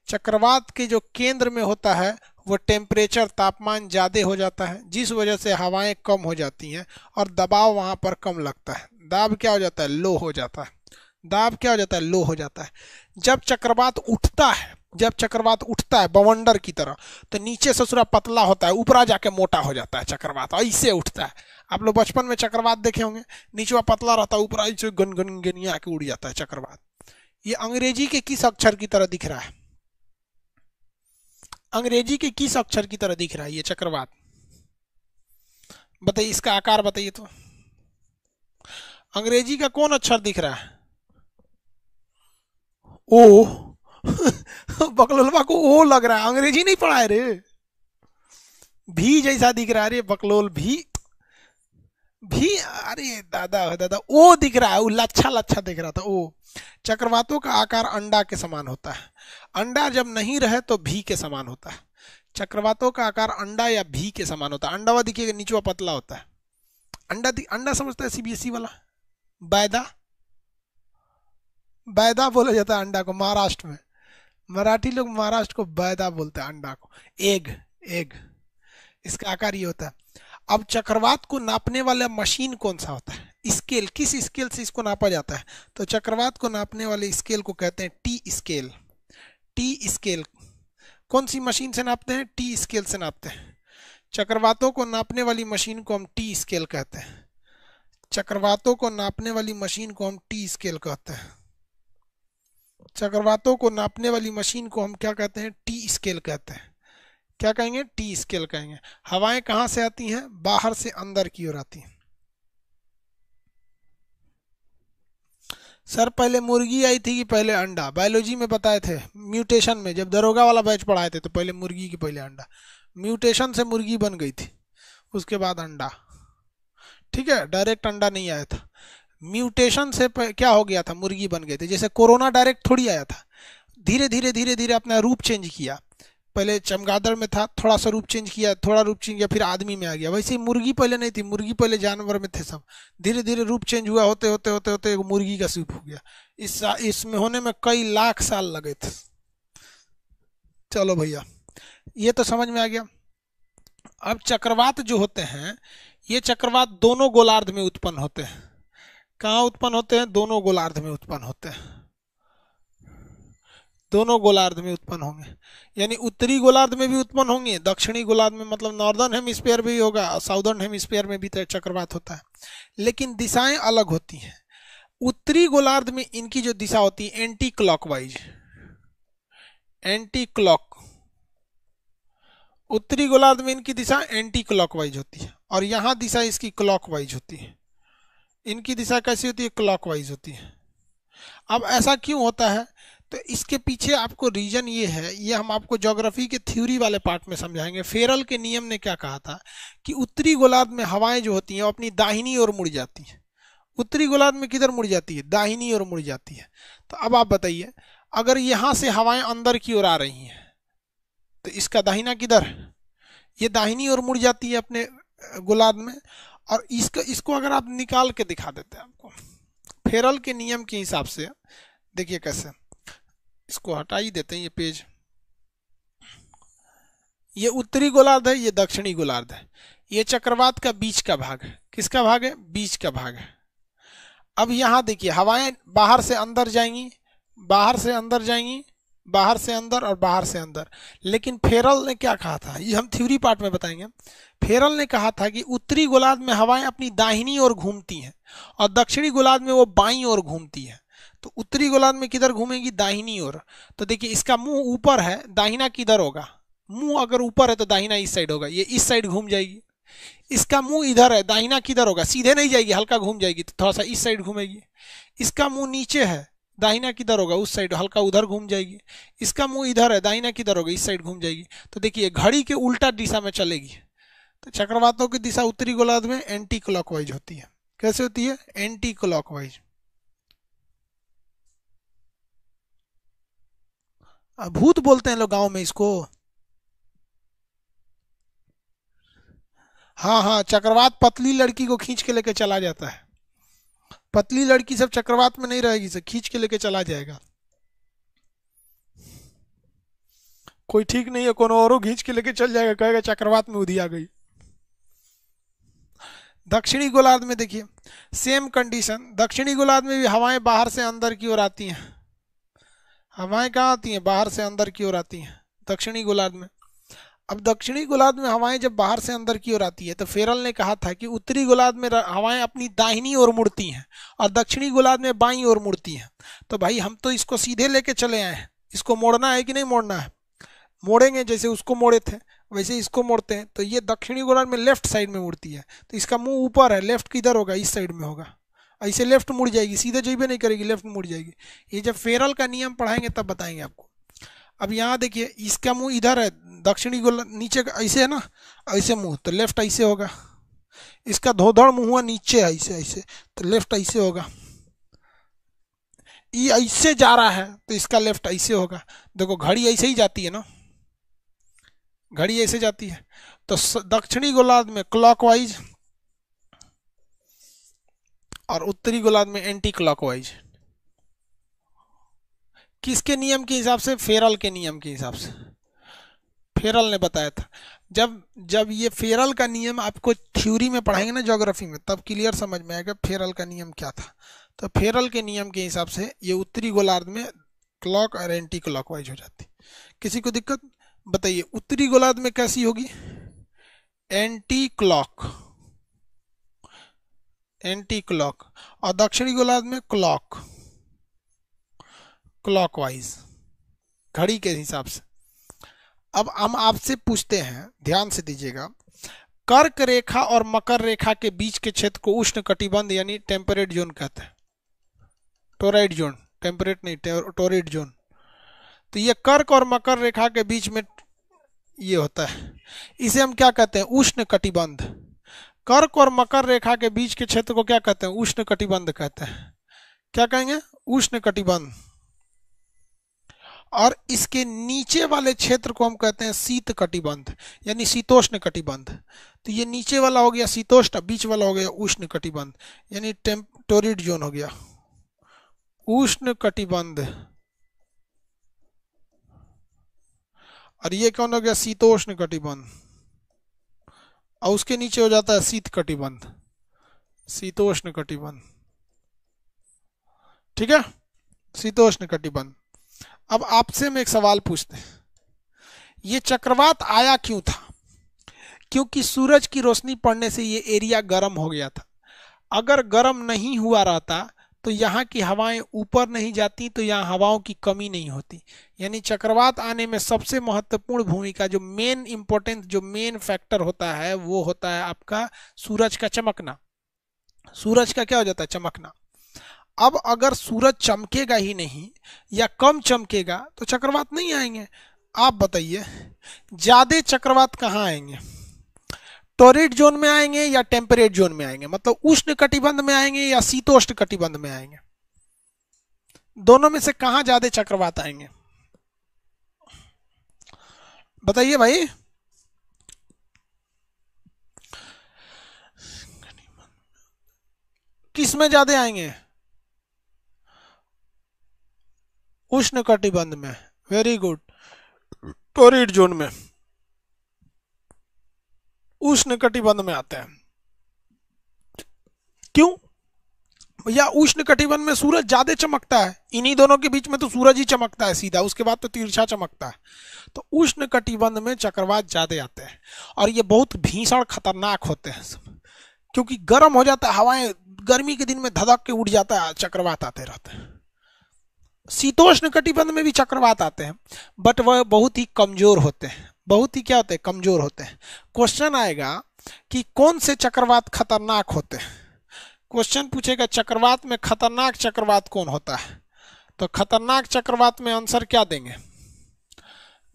चक्रवात के जो केंद्र में होता है वो टेम्परेचर तापमान ज़्यादा हो जाता है जिस वजह से हवाएं कम हो जाती हैं और दबाव वहाँ पर कम लगता है दाब क्या हो जाता है लो हो जाता है दाब क्या हो जाता है लो हो जाता है जब चक्रवात उठता है जब चक्रवात उठता है बवंडर की तरह तो नीचे से पतला होता है ऊपरा जाके मोटा हो जाता है चक्रवात और इससे उठता है आप लोग बचपन में चक्रवात देखे होंगे नीचवा पतला रहता ऊपर से गन गन गनिया आके उड़ जाता है चक्रवात ये अंग्रेजी के किस अक्षर की तरह दिख रहा है अंग्रेजी के किस अक्षर की तरह दिख रहा है ये चक्रवात बताइए इसका आकार बताइए तो अंग्रेजी का कौन अक्षर दिख रहा है ओ [LAUGHS] बकलोलवा को ओ लग रहा है अंग्रेजी नहीं पढ़ा है रे भी जैसा दिख रहा है रे बकलोल भी भी अरे दादा दादा ओ दिख रहा है वो लच्छा लच्छा दिख रहा था ओ चक्रवातों का आकार अंडा के समान होता है अंडा जब नहीं रहे तो भी के समान होता है चक्रवातों का आकार अंडा या भी के समान होता है अंडा हुआ देखिएगा पतला होता है अंडा अंडा समझता है सीबीएसई e वाला बैदा बैदा बोला जाता है अंडा को महाराष्ट्र में मराठी लोग महाराष्ट्र को बैदा बोलते हैं अंडा को एग एग इसका आकार ये होता है अब चक्रवात को नापने वाला मशीन कौन सा होता है स्केल किस स्केल से इसको नापा जाता है तो चक्रवात को नापने वाले स्केल को कहते हैं टी स्केल टी स्केल कौन सी मशीन से नापते हैं टी स्केल से नापते हैं चक्रवातों को नापने वाली मशीन को हम टी स्केल कहते हैं चक्रवातों को नापने वाली मशीन को हम टी स्केल कहते हैं चक्रवातों को नापने वाली मशीन को हम क्या कहते हैं टी स्केल कहते हैं क्या कहेंगे टी स्केल कहेंगे हवाएं कहां से आती हैं बाहर से अंदर की ओर आती हैं सर पहले मुर्गी आई थी कि पहले अंडा बायोलॉजी में बताए थे म्यूटेशन में जब दरोगा वाला बैच पढ़ाए थे तो पहले मुर्गी की पहले अंडा म्यूटेशन से मुर्गी बन गई थी उसके बाद अंडा ठीक है डायरेक्ट अंडा नहीं आया था म्यूटेशन से क्या हो गया था मुर्गी बन गए थे जैसे कोरोना डायरेक्ट थोड़ी आया था धीरे धीरे धीरे धीरे अपना रूप चेंज किया पहले चमगादड़ में था थोड़ा सा रूप चेंज किया थोड़ा रूप चेंज किया फिर आदमी में आ गया वैसे ही मुर्गी पहले नहीं थी मुर्गी पहले जानवर में थे सब धीरे धीरे रूप चेंज हुआ होते होते होते होते एक मुर्गी का सूप हो गया इस इसमें होने में कई लाख साल लगे थे चलो भैया ये तो समझ में आ गया अब चक्रवात जो होते हैं ये चक्रवात दोनों गोलार्ध में उत्पन्न होते हैं कहाँ उत्पन्न होते हैं दोनों गोलार्ध में उत्पन्न होते हैं दोनों गोलार्ध में उत्पन्न होंगे यानी उत्तरी गोलार्ध में भी उत्पन्न होंगे दक्षिणी गोलार्ध में मतलब नॉर्दर्न हेमिस्फेयर भी होगा और साउदर्न हेमिस्फेयर में भी तो चक्रवात होता है लेकिन दिशाएं अलग होती हैं उत्तरी गोलार्ध में इनकी जो दिशा होती है एंटी क्लॉकवाइज एंटी क्लॉक उत्तरी गोलार्ध में इनकी दिशा एंटी क्लॉकवाइज होती है और यहाँ दिशा इसकी वाइज होती है इनकी दिशा कैसी होती है क्लॉकवाइज होती है अब ऐसा क्यों होता है तो इसके पीछे आपको रीजन ये है ये हम आपको ज्योग्राफी के थ्योरी वाले पार्ट में समझाएंगे फेरल के नियम ने क्या कहा था कि उत्तरी गोलार्ध में हवाएं जो होती हैं वो अपनी दाहिनी ओर मुड़ जाती हैं उत्तरी गोलार्ध में किधर मुड़ जाती है दाहिनी ओर मुड़ जाती है तो अब आप बताइए अगर यहाँ से हवाएं अंदर की ओर आ रही हैं तो इसका दाहिना किधर ये दाहिनी ओर मुड़ जाती है अपने गोलार्ध में और इसका इसको अगर आप निकाल के दिखा देते हैं आपको फेरल के नियम के हिसाब से देखिए कैसे इसको हटा ही देते हैं ये पेज ये उत्तरी गोलार्ध है ये दक्षिणी गोलार्ध है ये चक्रवात का बीच का भाग है किसका भाग है बीच का भाग है अब यहां देखिए हवाएं बाहर से अंदर जाएंगी बाहर से अंदर जाएंगी बाहर से अंदर और बाहर से अंदर लेकिन फेरल ने क्या कहा था ये हम थ्योरी पार्ट में बताएंगे फेरल ने कहा था कि उत्तरी गोलार्ध में हवाएं अपनी दाहिनी ओर घूमती हैं और दक्षिणी गोलार्ध में वो बाई ओर घूमती हैं तो उत्तरी गोलार्ध में किधर घूमेगी दाहिनी ओर तो देखिए इसका मुंह ऊपर है दाहिना किधर होगा मुंह अगर ऊपर है तो दाहिना इस साइड होगा ये इस साइड घूम जाएगी इसका मुंह इधर है दाहिना किधर होगा सीधे नहीं जाएगी हल्का घूम जाएगी तो थोड़ा सा इस साइड घूमेगी इसका मुंह नीचे है दाहिना किधर होगा उस साइड हल्का उधर घूम जाएगी इसका मुंह इधर है दाहिना किधर होगा इस साइड घूम जाएगी तो देखिए घड़ी के उल्टा दिशा में चलेगी तो चक्रवातों की दिशा उत्तरी गोलार्ध में एंटी क्लॉकवाइज होती है कैसे होती है एंटी क्लॉकवाइज भूत बोलते हैं लोग गांव में इसको हाँ हाँ चक्रवात पतली लड़की को खींच के लेके चला जाता है पतली लड़की सब चक्रवात में नहीं रहेगी सर खींच के लेके चला जाएगा कोई ठीक नहीं है कोनो और खींच के लेके चल जाएगा कहेगा चक्रवात में उधी आ गई दक्षिणी गोलार्ध में देखिए सेम कंडीशन दक्षिणी गोलार्ध में भी हवाएं बाहर से अंदर की ओर आती हैं हवाएं कहाँ आती हैं बाहर से अंदर की ओर आती हैं दक्षिणी गोलार्ध में अब दक्षिणी गोलार्ध में हवाएं जब बाहर से अंदर की ओर आती है तो फेरल ने कहा था कि उत्तरी गोलार्ध में हवाएं अपनी दाहिनी ओर मुड़ती हैं और दक्षिणी गोलार्ध में बाई ओर मुड़ती हैं तो भाई हम तो इसको सीधे लेके चले आए हैं इसको मोड़ना है कि नहीं मोड़ना है मोड़ेंगे जैसे उसको मोड़े थे वैसे इसको मोड़ते हैं तो ये दक्षिणी गोलार्ध में लेफ्ट साइड में मुड़ती है तो इसका मुंह ऊपर है लेफ्ट किधर होगा इस साइड में होगा ऐसे लेफ्ट मुड़ जाएगी सीधे जो भी नहीं करेगी लेफ्ट मुड़ जाएगी ये जब फेरल का नियम पढ़ाएंगे तब बताएंगे आपको अब यहाँ देखिए इसका मुंह इधर है दक्षिणी गोल नीचे का ऐसे है ना ऐसे मुंह तो लेफ्ट ऐसे होगा इसका धोधड़ मुंह हुआ नीचे ऐसे ऐसे तो लेफ्ट ऐसे होगा ये ऐसे जा रहा है तो इसका लेफ्ट ऐसे होगा देखो घड़ी ऐसे ही जाती है ना घड़ी ऐसे जाती है तो दक्षिणी गोलार्ध में क्लॉकवाइज और उत्तरी गोलार्ध में एंटी क्लॉकवाइज किसके नियम के हिसाब से फेरल के नियम के हिसाब से फेरल ने बताया था जब जब ये फेरल का नियम आपको थ्योरी में पढ़ाएंगे ना ज्योग्राफी में तब क्लियर समझ में आएगा फेरल का नियम क्या था तो फेरल के नियम के हिसाब से ये उत्तरी गोलार्ध में क्लॉक और एंटी क्लॉकवाइज हो जाती किसी को दिक्कत बताइए उत्तरी गोलार्ध में कैसी होगी एंटी क्लॉक एंटी क्लॉक और दक्षिणी गोलार्ध में क्लॉक क्लॉकवाइज घड़ी के हिसाब से अब हम आपसे पूछते हैं ध्यान से दीजिएगा कर्क रेखा और मकर रेखा के बीच के क्षेत्र को उष्ण कटिबंध यानी टेम्परेट जोन कहते हैं टोराइड जोन टेम्परेट नहीं टोरेट जोन तो ये कर्क और मकर रेखा के बीच में ये होता है इसे हम क्या कहते हैं उष्ण कटिबंध कर्क और मकर रेखा के बीच के क्षेत्र को क्या कहते हैं उष्ण कटिबंध कहते हैं क्या कहेंगे उष्ण कटिबंध और इसके नीचे वाले क्षेत्र को हम कहते हैं शीत कटिबंध यानी शीतोष्ण कटिबंध तो ये नीचे वाला हो गया शीतोष्ण बीच वाला हो गया उष्ण कटिबंध यानी टेम्पटोरिड जोन हो गया उष्ण कटिबंध और ये कौन हो गया शीतोष्ण कटिबंध और उसके नीचे हो जाता है शीत कटिबंध शीतोष्ण कटिबंध ठीक है शीतोष्ण कटिबंध अब आपसे हम एक सवाल पूछते हैं ये चक्रवात आया क्यों था क्योंकि सूरज की रोशनी पड़ने से ये एरिया गर्म हो गया था अगर गर्म नहीं हुआ रहता तो यहाँ की हवाएं ऊपर नहीं जाती तो यहाँ हवाओं की कमी नहीं होती यानी चक्रवात आने में सबसे महत्वपूर्ण भूमिका जो मेन इम्पोर्टेंस जो मेन फैक्टर होता है वो होता है आपका सूरज का चमकना सूरज का क्या हो जाता है चमकना अब अगर सूरज चमकेगा ही नहीं या कम चमकेगा तो चक्रवात नहीं आएंगे आप बताइए ज़्यादा चक्रवात कहाँ आएंगे टोरेट जोन में आएंगे या टेम्परेट जोन में आएंगे मतलब उष्ण कटिबंध में आएंगे या शीतोष्ण कटिबंध में आएंगे दोनों में से कहा ज्यादा चक्रवात आएंगे बताइए भाई किस में ज्यादा आएंगे उष्ण कटिबंध में वेरी गुड टोरिड जोन में उष्ण कटिबंध में आते हैं क्यों या उष्ण कटिबंध में सूरज ज्यादा चमकता है इन्हीं दोनों के बीच में तो सूरज ही चमकता है सीधा उसके बाद तो तीर्छा चमकता है तो उष्ण कटिबंध में चक्रवात ज्यादा आते हैं और ये बहुत भीषण खतरनाक होते हैं क्योंकि गर्म हो जाता है हवाएं गर्मी के दिन में धधक के उठ जाता है चक्रवात आते रहते हैं शीतोष्ण कटिबंध में भी चक्रवात आते हैं बट वह बहुत ही कमजोर होते हैं बहुत ही क्या होते हैं कमजोर होते हैं क्वेश्चन आएगा कि कौन से चक्रवात खतरनाक होते हैं क्वेश्चन पूछेगा चक्रवात में खतरनाक चक्रवात कौन होता है तो खतरनाक चक्रवात में आंसर क्या देंगे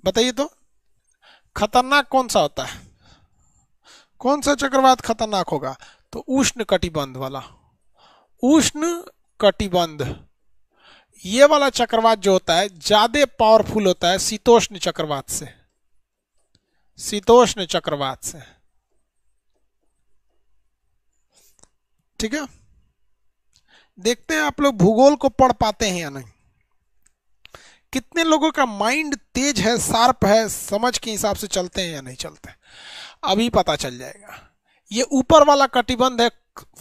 बताइए तो खतरनाक कौन सा होता है कौन सा चक्रवात खतरनाक होगा तो उष्ण कटिबंध वाला उष्ण कटिबंध ये वाला चक्रवात जो होता है ज्यादा पावरफुल होता है शीतोष्ण चक्रवात से शीतोष्ण चक्रवात से ठीक है देखते हैं आप लोग भूगोल को पढ़ पाते हैं या नहीं कितने लोगों का माइंड तेज है शार्प है समझ के हिसाब से चलते हैं या नहीं चलते अभी पता चल जाएगा ये ऊपर वाला कटिबंध है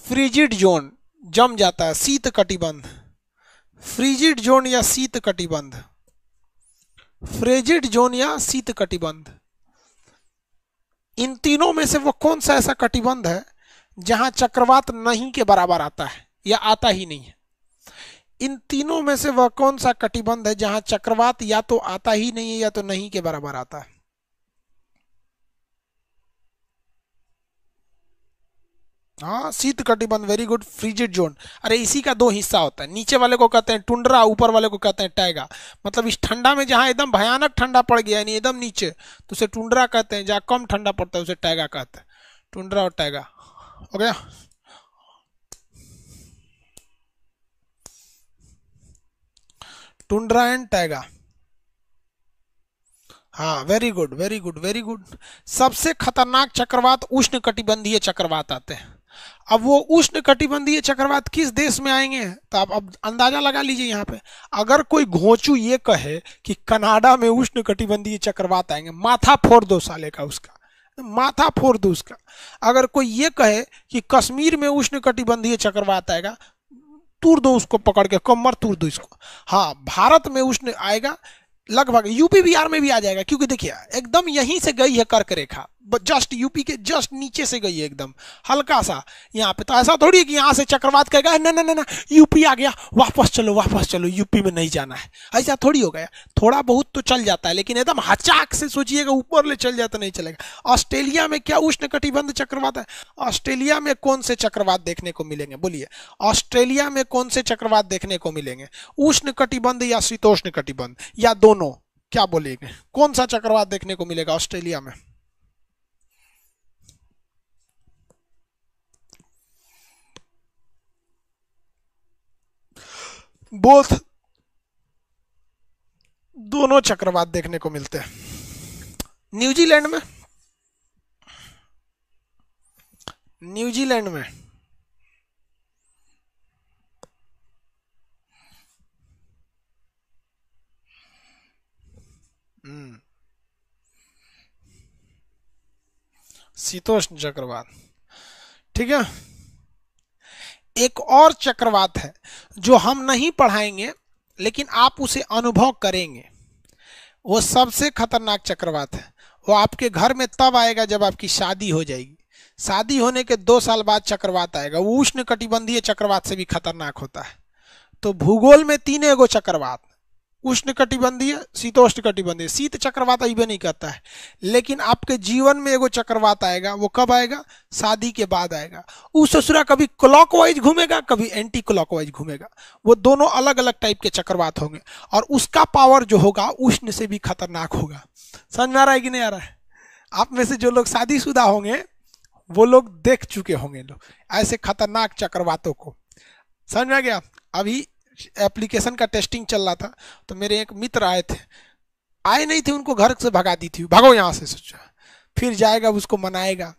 फ्रिजिड जोन जम जाता है शीत कटिबंध फ्रिजिड जोन या शीत कटिबंध फ्रिजिड जोन या शीत कटिबंध इन तीनों में से वो कौन सा ऐसा कटिबंध है जहां चक्रवात नहीं के बराबर आता है या आता ही नहीं है इन तीनों में से वह कौन सा कटिबंध है जहां चक्रवात या तो आता ही नहीं है या तो नहीं के बराबर आता है हाँ शीत कटिबंध वेरी गुड फ्रिजिड जोन अरे इसी का दो हिस्सा होता है नीचे वाले को कहते हैं टुंडरा ऊपर वाले को कहते हैं टैगा मतलब इस ठंडा में जहाँ एकदम भयानक ठंडा पड़ गया यानी एकदम नीचे तो उसे टुंडरा कहते हैं जहाँ कम ठंडा पड़ता है उसे टैगा कहते हैं टुंडरा और टैगा हो गया टुंडरा एंड टैगा हाँ very good very good very good सबसे खतरनाक चक्रवात उष्ण कटिबंधीय चक्रवात आते हैं अब वो उष्ण कटिबंधीय चक्रवात किस देश में आएंगे तो आप अब अंदाजा लगा लीजिए यहाँ पे अगर कोई घोचू ये कहे कि कनाडा में उष्ण कटिबंधीय चक्रवात आएंगे माथा फोड़ दो साले का उसका माथा फोड़ दो उसका अगर कोई ये कहे कि कश्मीर में उष्ण कटिबंधीय चक्रवात आएगा तूर दो उसको पकड़ के कमर तूर दो इसको हाँ भारत में उष्ण आएगा लगभग यूपी बिहार में भी आ जाएगा क्योंकि देखिए एकदम यहीं से गई है कर्क रेखा जस्ट यूपी के जस्ट नीचे से गई है एकदम हल्का सा यहाँ पे तो ऐसा थोड़ी है कि यहाँ से चक्रवात कहेगा ना ना ना ना यूपी आ गया वापस चलो वापस चलो यूपी में नहीं जाना है ऐसा थोड़ी हो गया थोड़ा बहुत तो चल जाता है लेकिन एकदम हचाक से सोचिएगा ऊपर ले चल जाता नहीं चलेगा ऑस्ट्रेलिया में क्या उष्ण कटिबंध चक्रवात है ऑस्ट्रेलिया में कौन से चक्रवात देखने को मिलेंगे बोलिए ऑस्ट्रेलिया में कौन से चक्रवात देखने को मिलेंगे उष्ण कटिबंध या शीतोष्ण कटिबंध या दोनों क्या बोलेंगे कौन सा चक्रवात देखने को मिलेगा ऑस्ट्रेलिया में बोथ दोनों चक्रवात देखने को मिलते हैं न्यूजीलैंड में न्यूजीलैंड में हम्म, शीतोष्ण चक्रवात ठीक है एक और चक्रवात है जो हम नहीं पढ़ाएंगे लेकिन आप उसे अनुभव करेंगे वो सबसे खतरनाक चक्रवात है वो आपके घर में तब आएगा जब आपकी शादी हो जाएगी शादी होने के दो साल बाद चक्रवात आएगा वो उष्ण कटिबंधीय चक्रवात से भी खतरनाक होता है तो भूगोल में तीन एगो चक्रवात उष्ण कटिबंधीय शीतोष्ण कटिबंधीय शीत चक्रवात अभी नहीं कहता है लेकिन आपके जीवन में एगो चक्रवात आएगा वो कब आएगा शादी के बाद आएगा उस ससुरा कभी क्लॉकवाइज घूमेगा कभी एंटी क्लॉकवाइज घूमेगा वो दोनों अलग अलग टाइप के चक्रवात होंगे और उसका पावर जो होगा उष्ण से भी खतरनाक होगा समझ में आ रहा है कि नहीं आ रहा है आप में से जो लोग शादीशुदा होंगे वो लोग देख चुके होंगे लोग ऐसे खतरनाक चक्रवातों को समझ में आ गया अभी एप्लीकेशन का टेस्टिंग चल रहा था तो मेरे एक मित्र आए थे आए नहीं थे उनको घर से भगा दी थी भागो यहाँ से सोचा फिर जाएगा उसको मनाएगा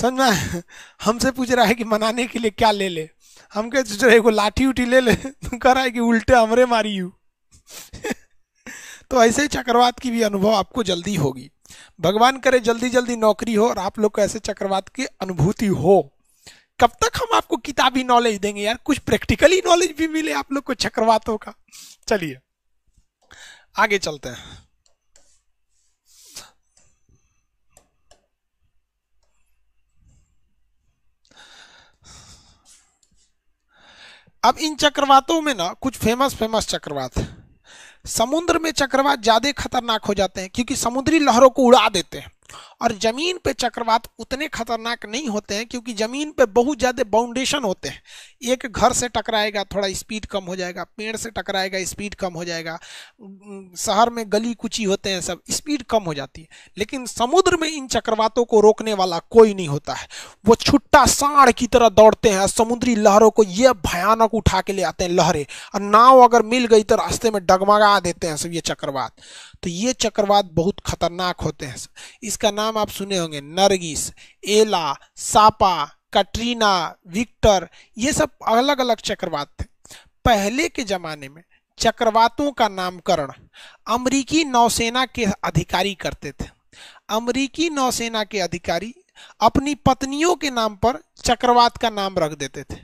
समझ में हमसे पूछ रहा है कि मनाने के लिए क्या ले ले हम कह सोच रहे लाठी उठी ले ले तो कह रहा है कि उल्टे हमरे मारी यू तो ऐसे चक्रवात की भी अनुभव आपको जल्दी होगी भगवान करे जल्दी जल्दी नौकरी हो और आप लोग को ऐसे चक्रवात की अनुभूति हो कब तक हम आपको किताबी नॉलेज देंगे यार कुछ प्रैक्टिकली नॉलेज भी मिले आप लोग को चक्रवातों का चलिए आगे चलते हैं अब इन चक्रवातों में ना कुछ फेमस फेमस चक्रवात है समुद्र में चक्रवात ज्यादा खतरनाक हो जाते हैं क्योंकि समुद्री लहरों को उड़ा देते हैं और जमीन पे चक्रवात उतने खतरनाक नहीं होते हैं क्योंकि जमीन पे बहुत ज़्यादा बाउंडेशन होते हैं एक घर से टकराएगा थोड़ा स्पीड कम हो जाएगा पेड़ से टकराएगा स्पीड कम हो जाएगा शहर में गली कुची होते हैं सब स्पीड कम हो जाती है लेकिन समुद्र में इन चक्रवातों को रोकने वाला कोई नहीं होता है वो छुट्टा साढ़ की तरह दौड़ते हैं समुद्री लहरों को यह भयानक उठा के ले आते हैं लहरें और नाव अगर मिल गई तो रास्ते में डगमगा देते हैं सब ये चक्रवात तो ये चक्रवात बहुत खतरनाक होते हैं इसका नाम नाम आप सुने होंगे नरगिस एला सापा कटरीना विक्टर ये सब अलग अलग चक्रवात थे पहले के जमाने में चक्रवातों का नामकरण अमरीकी नौसेना के अधिकारी करते थे अमरीकी नौसेना के अधिकारी अपनी पत्नियों के नाम पर चक्रवात का नाम रख देते थे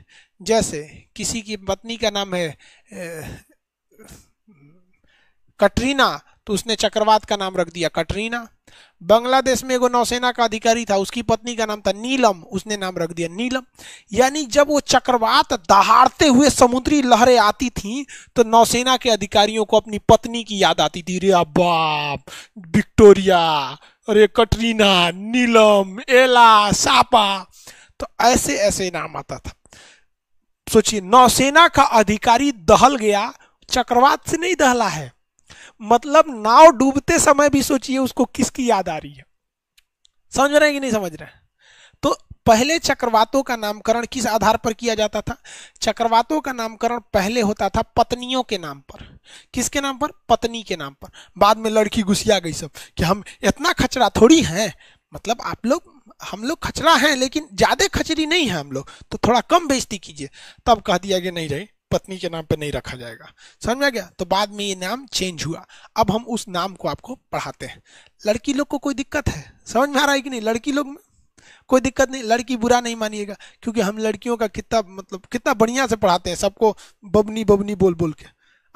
जैसे किसी की पत्नी का नाम है ए, कटरीना तो उसने चक्रवात का नाम रख दिया कटरीना बांग्लादेश में एगो नौसेना का अधिकारी था उसकी पत्नी का नाम था नीलम उसने नाम रख दिया नीलम यानी जब वो चक्रवात दहाड़ते हुए समुद्री लहरें आती थी तो नौसेना के अधिकारियों को अपनी पत्नी की याद आती थी रे बाप विक्टोरिया अरे कटरीना नीलम एला सापा तो ऐसे ऐसे नाम आता था सोचिए नौसेना का अधिकारी दहल गया चक्रवात से नहीं दहला है मतलब नाव डूबते समय भी सोचिए उसको किसकी याद आ रही है समझ रहे हैं कि नहीं समझ रहे हैं तो पहले चक्रवातों का नामकरण किस आधार पर किया जाता था चक्रवातों का नामकरण पहले होता था पत्नियों के नाम पर किसके नाम पर पत्नी के नाम पर बाद में लड़की घुसिया गई सब कि हम इतना खचरा थोड़ी हैं मतलब आप लोग हम लोग खचरा हैं लेकिन ज्यादा खचरी नहीं है हम लोग तो थोड़ा कम बेजती कीजिए तब कह दिया कि नहीं रही पत्नी के नाम पर नहीं रखा जाएगा समझ में आ गया तो बाद में ये नाम चेंज हुआ अब हम उस नाम को आपको पढ़ाते हैं लड़की लोग को कोई दिक्कत है समझ में आ रहा है कि नहीं लड़की लोग में कोई दिक्कत नहीं लड़की बुरा नहीं मानिएगा क्योंकि हम लड़कियों का कितना मतलब कितना बढ़िया से पढ़ाते हैं सबको बबनी बबनी बोल बोल के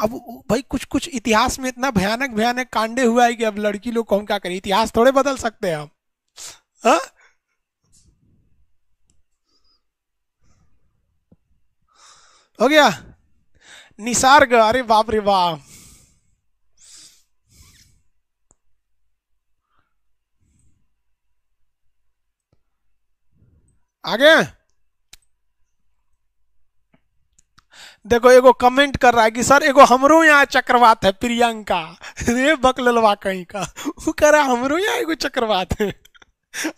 अब भाई कुछ कुछ इतिहास में इतना भयानक भयानक कांडे हुआ है कि अब लड़की लोग को हम क्या करें इतिहास थोड़े बदल सकते हैं हम हाँ हो गया निसर्ग अरे बाप रे बाप आगे देखो एगो कमेंट कर रहा है कि सर एगो हमरो यहाँ चक्रवात है प्रियंका [LAUGHS] रे बकललवा कहीं का वो कह रहा है हमरो यहाँ एगो चक्रवात है [LAUGHS]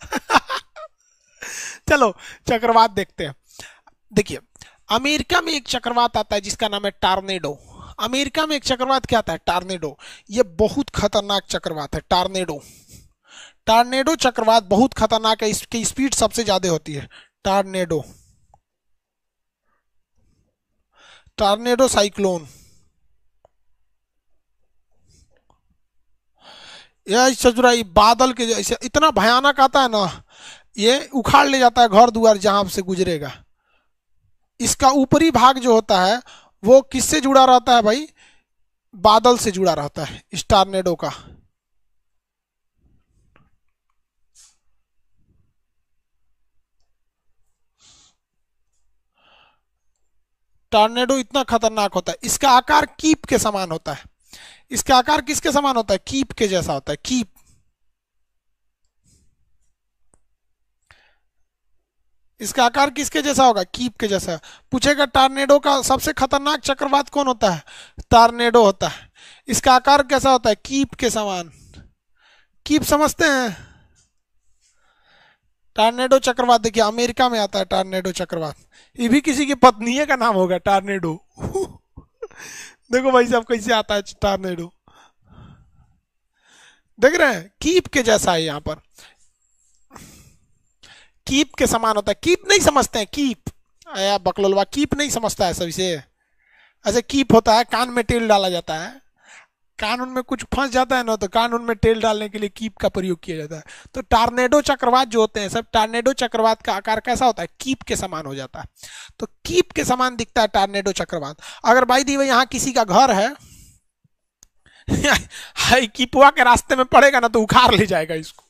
चलो चक्रवात देखते हैं देखिए अमेरिका में एक चक्रवात आता है जिसका नाम है टार्नेडो अमेरिका में एक चक्रवात क्या आता है टार्नेडो ये बहुत खतरनाक चक्रवात है टार्नेडो टार्नेडो चक्रवात बहुत खतरनाक है इसकी स्पीड सबसे ज्यादा होती है टार्नेडो टार्नेडो साइक्लोन यह सजुराई बादल के जैसे इतना भयानक आता है ना ये उखाड़ ले जाता है घर दुआर जहां से गुजरेगा इसका ऊपरी भाग जो होता है वो किससे जुड़ा रहता है भाई बादल से जुड़ा रहता है स्टारनेडो का टॉर्नेडो इतना खतरनाक होता है इसका आकार कीप के समान होता है इसका आकार किसके समान होता है कीप के जैसा होता है कीप इसका आकार किसके जैसा होगा कीप के जैसा पूछेगा टार्नेडो का सबसे खतरनाक चक्रवात कौन होता है टार्नेडो होता है इसका आकार कैसा होता है कीप के समान कीप समझते हैं टार्नेडो चक्रवात देखिए अमेरिका में आता है टार्नेडो चक्रवात ये भी किसी की पत्नी का नाम होगा टार्नेडो [LAUGHS] देखो भाई साहब कैसे आता है टार्नेडो देख रहे हैं कीप के जैसा है यहाँ पर कीप के समान होता है कीप नहीं समझते हैं कीप आया बकलोलवा कीप नहीं समझता है सब इसे ऐसे कीप होता है कान में टेल डाला जाता है कान उनमें कुछ फंस जाता है ना तो कान उनमें टेल डालने के लिए कीप का प्रयोग किया जाता है तो टार्नेडो चक्रवात जो होते हैं सब टार्नेडो चक्रवात का आकार कैसा होता है कीप के समान हो जाता है तो कीप के समान दिखता है टार्नेडो चक्रवात अगर भाई दी यहाँ किसी का घर है [LAUGHS] कीपुआ के रास्ते में पड़ेगा ना तो उखाड़ ले जाएगा इसको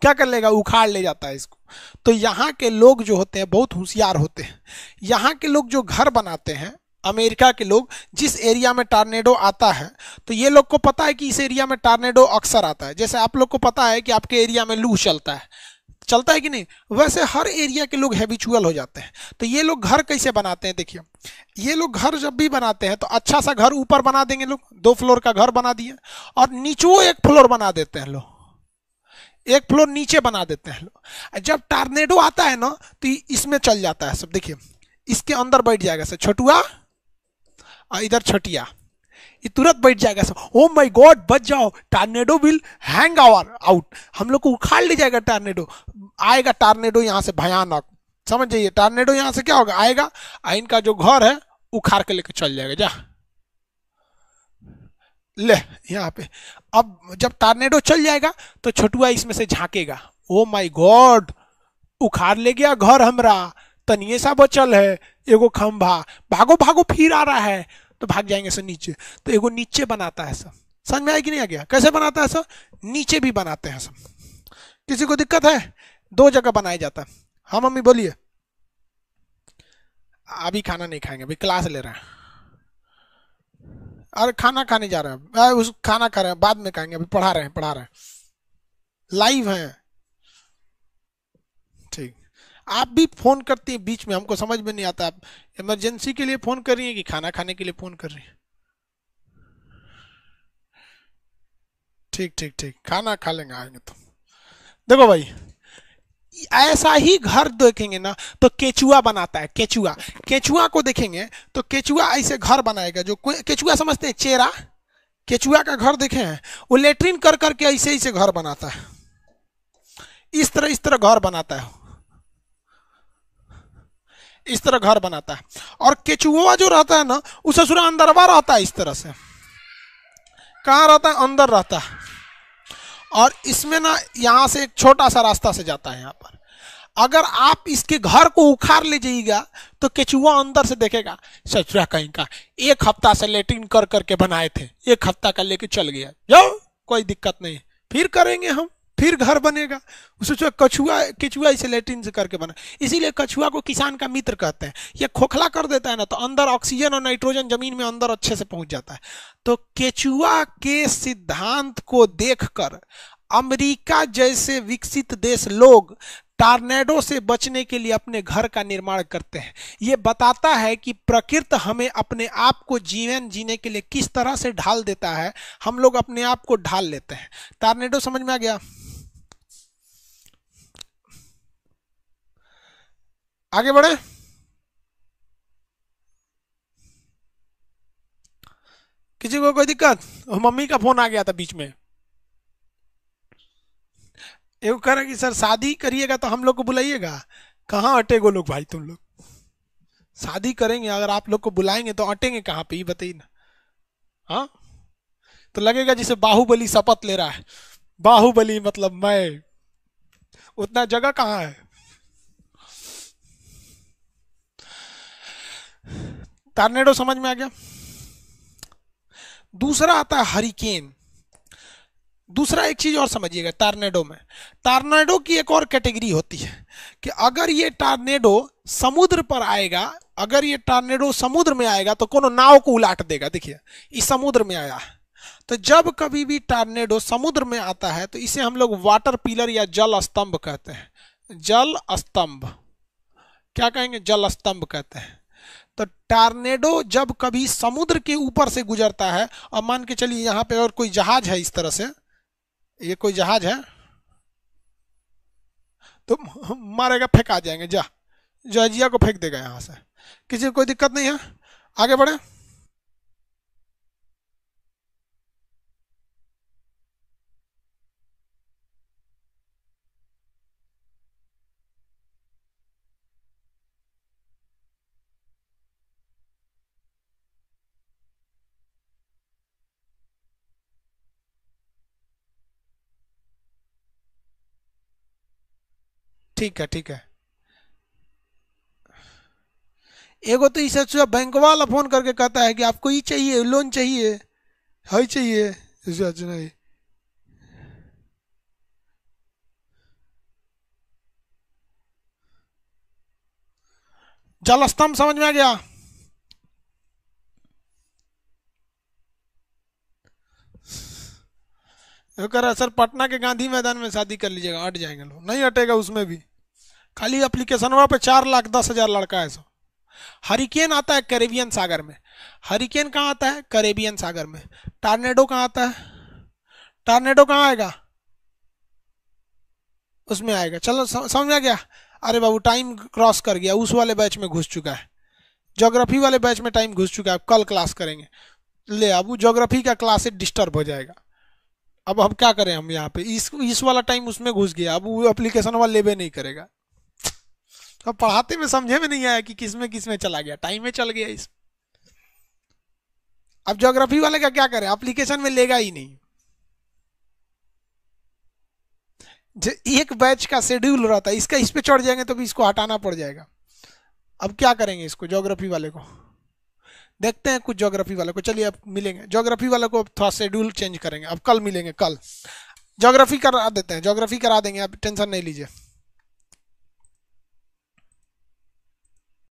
क्या कर लेगा उखाड़ ले जाता है इसको तो यहाँ के लोग जो होते हैं बहुत होशियार होते हैं यहाँ के लोग जो घर बनाते हैं अमेरिका के लोग जिस एरिया में टार्नेडो आता है तो ये लोग को पता है कि इस एरिया में टार्नेडो अक्सर आता है जैसे आप लोग को पता है कि आपके एरिया में लू चलता है चलता है कि नहीं वैसे हर एरिया के लोग हैबिचुअल हो जाते हैं तो ये लोग घर कैसे बनाते हैं देखिए ये लोग घर जब भी बनाते हैं तो अच्छा सा घर ऊपर बना देंगे लोग दो फ्लोर का घर बना दिए और नीचो एक फ्लोर बना देते हैं लोग एक फ्लोर नीचे बना देते हैं जब टार्नेडो आता है ना तो इसमें चल जाता है सब देखिए इसके अंदर बैठ जाएगा सर छोटुआ और इधर छोटिया ये तुरंत बैठ जाएगा सर ओ माय गॉड बच जाओ tornado will hang our out हम लोग को उखाड़ ले जाएगा टार्नेडो आएगा टार्नेडो यहाँ से भयानक समझ जाइए टार्नेडो यहाँ से क्या होगा आएगा और इनका जो घर है उखाड़ के लेकर चल जाएगा जा ले यहाँ पे अब जब टार्नेडो चल जाएगा तो छोटुआ इसमें से झांकेगा ओ माय गॉड उखाड़ ले गया घर हमरा तनिए सा बचल है एगो खम्भा भागो भागो फिर आ रहा है तो भाग जाएंगे सर नीचे तो एगो नीचे बनाता है सर समझ में आया कि नहीं आ गया कैसे बनाता है सर नीचे भी बनाते हैं सर किसी को दिक्कत है दो जगह बनाया जाता है हाँ मम्मी बोलिए अभी खाना नहीं खाएंगे अभी क्लास ले रहे हैं अरे खाना खाने जा रहे हैं उस खाना खा रहे हैं बाद में खाएंगे अभी पढ़ा रहे हैं पढ़ा रहे हैं लाइव हैं ठीक आप भी फोन करती हैं बीच में हमको समझ में नहीं आता आप इमरजेंसी के लिए फोन कर रही हैं कि खाना खाने के लिए फोन कर रही हैं ठीक ठीक ठीक खाना खा लेंगे आएंगे तो देखो भाई ऐसा ही घर देखेंगे ना तो केचुआ बनाता है केचुआ केचुआ को देखेंगे तो केचुआ ऐसे घर बनाएगा जो केचुआ समझते हैं चेरा केचुआ का घर देखे हैं वो लेटरिन कर करके ऐसे ऐसे घर बनाता है इस तरह इस तरह घर बनाता है इस तरह घर बनाता है और केचुआ जो रहता है ना वो ससुरा अंदरवा रहता है इस तरह से कहाँ रहता है अंदर रहता है और इसमें ना यहाँ से एक छोटा सा रास्ता से जाता है यहाँ पर अगर आप इसके घर को उखाड़ ले जाइएगा तो केचुआ अंदर से देखेगा सचुरा कहीं का एक हफ्ता से लेटिन कर करके बनाए थे एक हफ्ता का लेके चल गया जाओ कोई दिक्कत नहीं फिर करेंगे हम फिर घर बनेगा सोचो कछुआ केचुआ इसे लेटिन से करके बना इसीलिए कछुआ को किसान का मित्र कहते हैं ये खोखला कर देता है ना तो अंदर ऑक्सीजन और नाइट्रोजन जमीन में अंदर अच्छे से पहुंच जाता है तो केचुआ के सिद्धांत को देखकर अमेरिका जैसे विकसित देश लोग टारनेडो से बचने के लिए अपने घर का निर्माण करते हैं ये बताता है कि प्रकृति हमें अपने आप को जीवन जीने के लिए किस तरह से ढाल देता है हम लोग अपने आप को ढाल लेते हैं टारनेडो समझ में आ गया आगे बढ़े किसी को कोई दिक्कत मम्मी का फोन आ गया था बीच में एक कह रहा कि सर शादी करिएगा तो हम लोग को बुलाइएगा कहाँ अटेगो लोग भाई तुम लोग शादी करेंगे अगर आप लोग को बुलाएंगे तो अटेंगे कहाँ पे ये बताइए ना हाँ तो लगेगा जिसे बाहुबली शपथ ले रहा है बाहुबली मतलब मैं उतना जगह कहाँ है टर्नेडो समझ में आ गया दूसरा आता है हरिकेन दूसरा एक चीज और समझिएगा टार्नेडो में टार्नेडो की एक और कैटेगरी होती है कि अगर ये टर्नेडो समुद्र पर आएगा अगर ये टर्नेडो समुद्र में आएगा तो कोनो नाव को उलाट देगा देखिए इस समुद्र में आया तो जब कभी भी टर्नेडो समुद्र में आता है तो इसे हम लोग वाटर पिलर या जल स्तंभ कहते हैं जल स्तंभ क्या कहेंगे जल स्तंभ कहते हैं तो टार्नेडो जब कभी समुद्र के ऊपर से गुजरता है और मान के चलिए यहाँ पे और कोई जहाज है इस तरह से ये कोई जहाज है तो [LAUGHS] मारेगा फेंका जाएंगे जा जहाजिया को फेंक देगा यहाँ से किसी को कोई दिक्कत नहीं है आगे बढ़े ठीक है ठीक है एगो तो इस बैंक वाला फोन करके कहता है कि आपको ये चाहिए लोन चाहिए है चाहिए नहीं जल स्तंभ समझ में आ गया सर पटना के गांधी मैदान में शादी कर लीजिएगा हट जाएंगे लोग नहीं हटेगा उसमें भी खाली अप्लीकेशन पे चार लाख दस हजार लड़का है सब हरिकेन आता है करेबियन सागर में हरिकेन कहाँ आता है करेबियन सागर में टार्नेडो कहाँ आता है टार्नेडो कहाँ आएगा उसमें आएगा चलो समझ में आ गया अरे बाबू टाइम क्रॉस कर गया उस वाले बैच में घुस चुका है ज्योग्राफी वाले बैच में टाइम घुस चुका है कल क्लास करेंगे ले अब जोग्राफी का क्लास डिस्टर्ब हो जाएगा अब हम क्या करें हम यहाँ पे इस इस वाला टाइम उसमें घुस गया अब वो एप्लीकेशन वाला लेवे नहीं करेगा अब पढ़ाते में समझे में नहीं आया कि किस में किस में चला गया टाइम में चल गया इस अब ज्योग्राफी वाले का क्या करे एप्लीकेशन में लेगा ही नहीं एक बैच का शेड्यूल रहता है इसका इस पे चढ़ जाएंगे तो भी इसको हटाना पड़ जाएगा अब क्या करेंगे इसको ज्योग्राफी वाले को देखते हैं कुछ ज्योग्राफी वाले को चलिए अब मिलेंगे ज्योग्राफी वाले को अब थोड़ा शेड्यूल चेंज करेंगे अब कल मिलेंगे कल ज्योग्राफी करा देते हैं ज्योग्राफी करा देंगे आप टेंशन नहीं लीजिए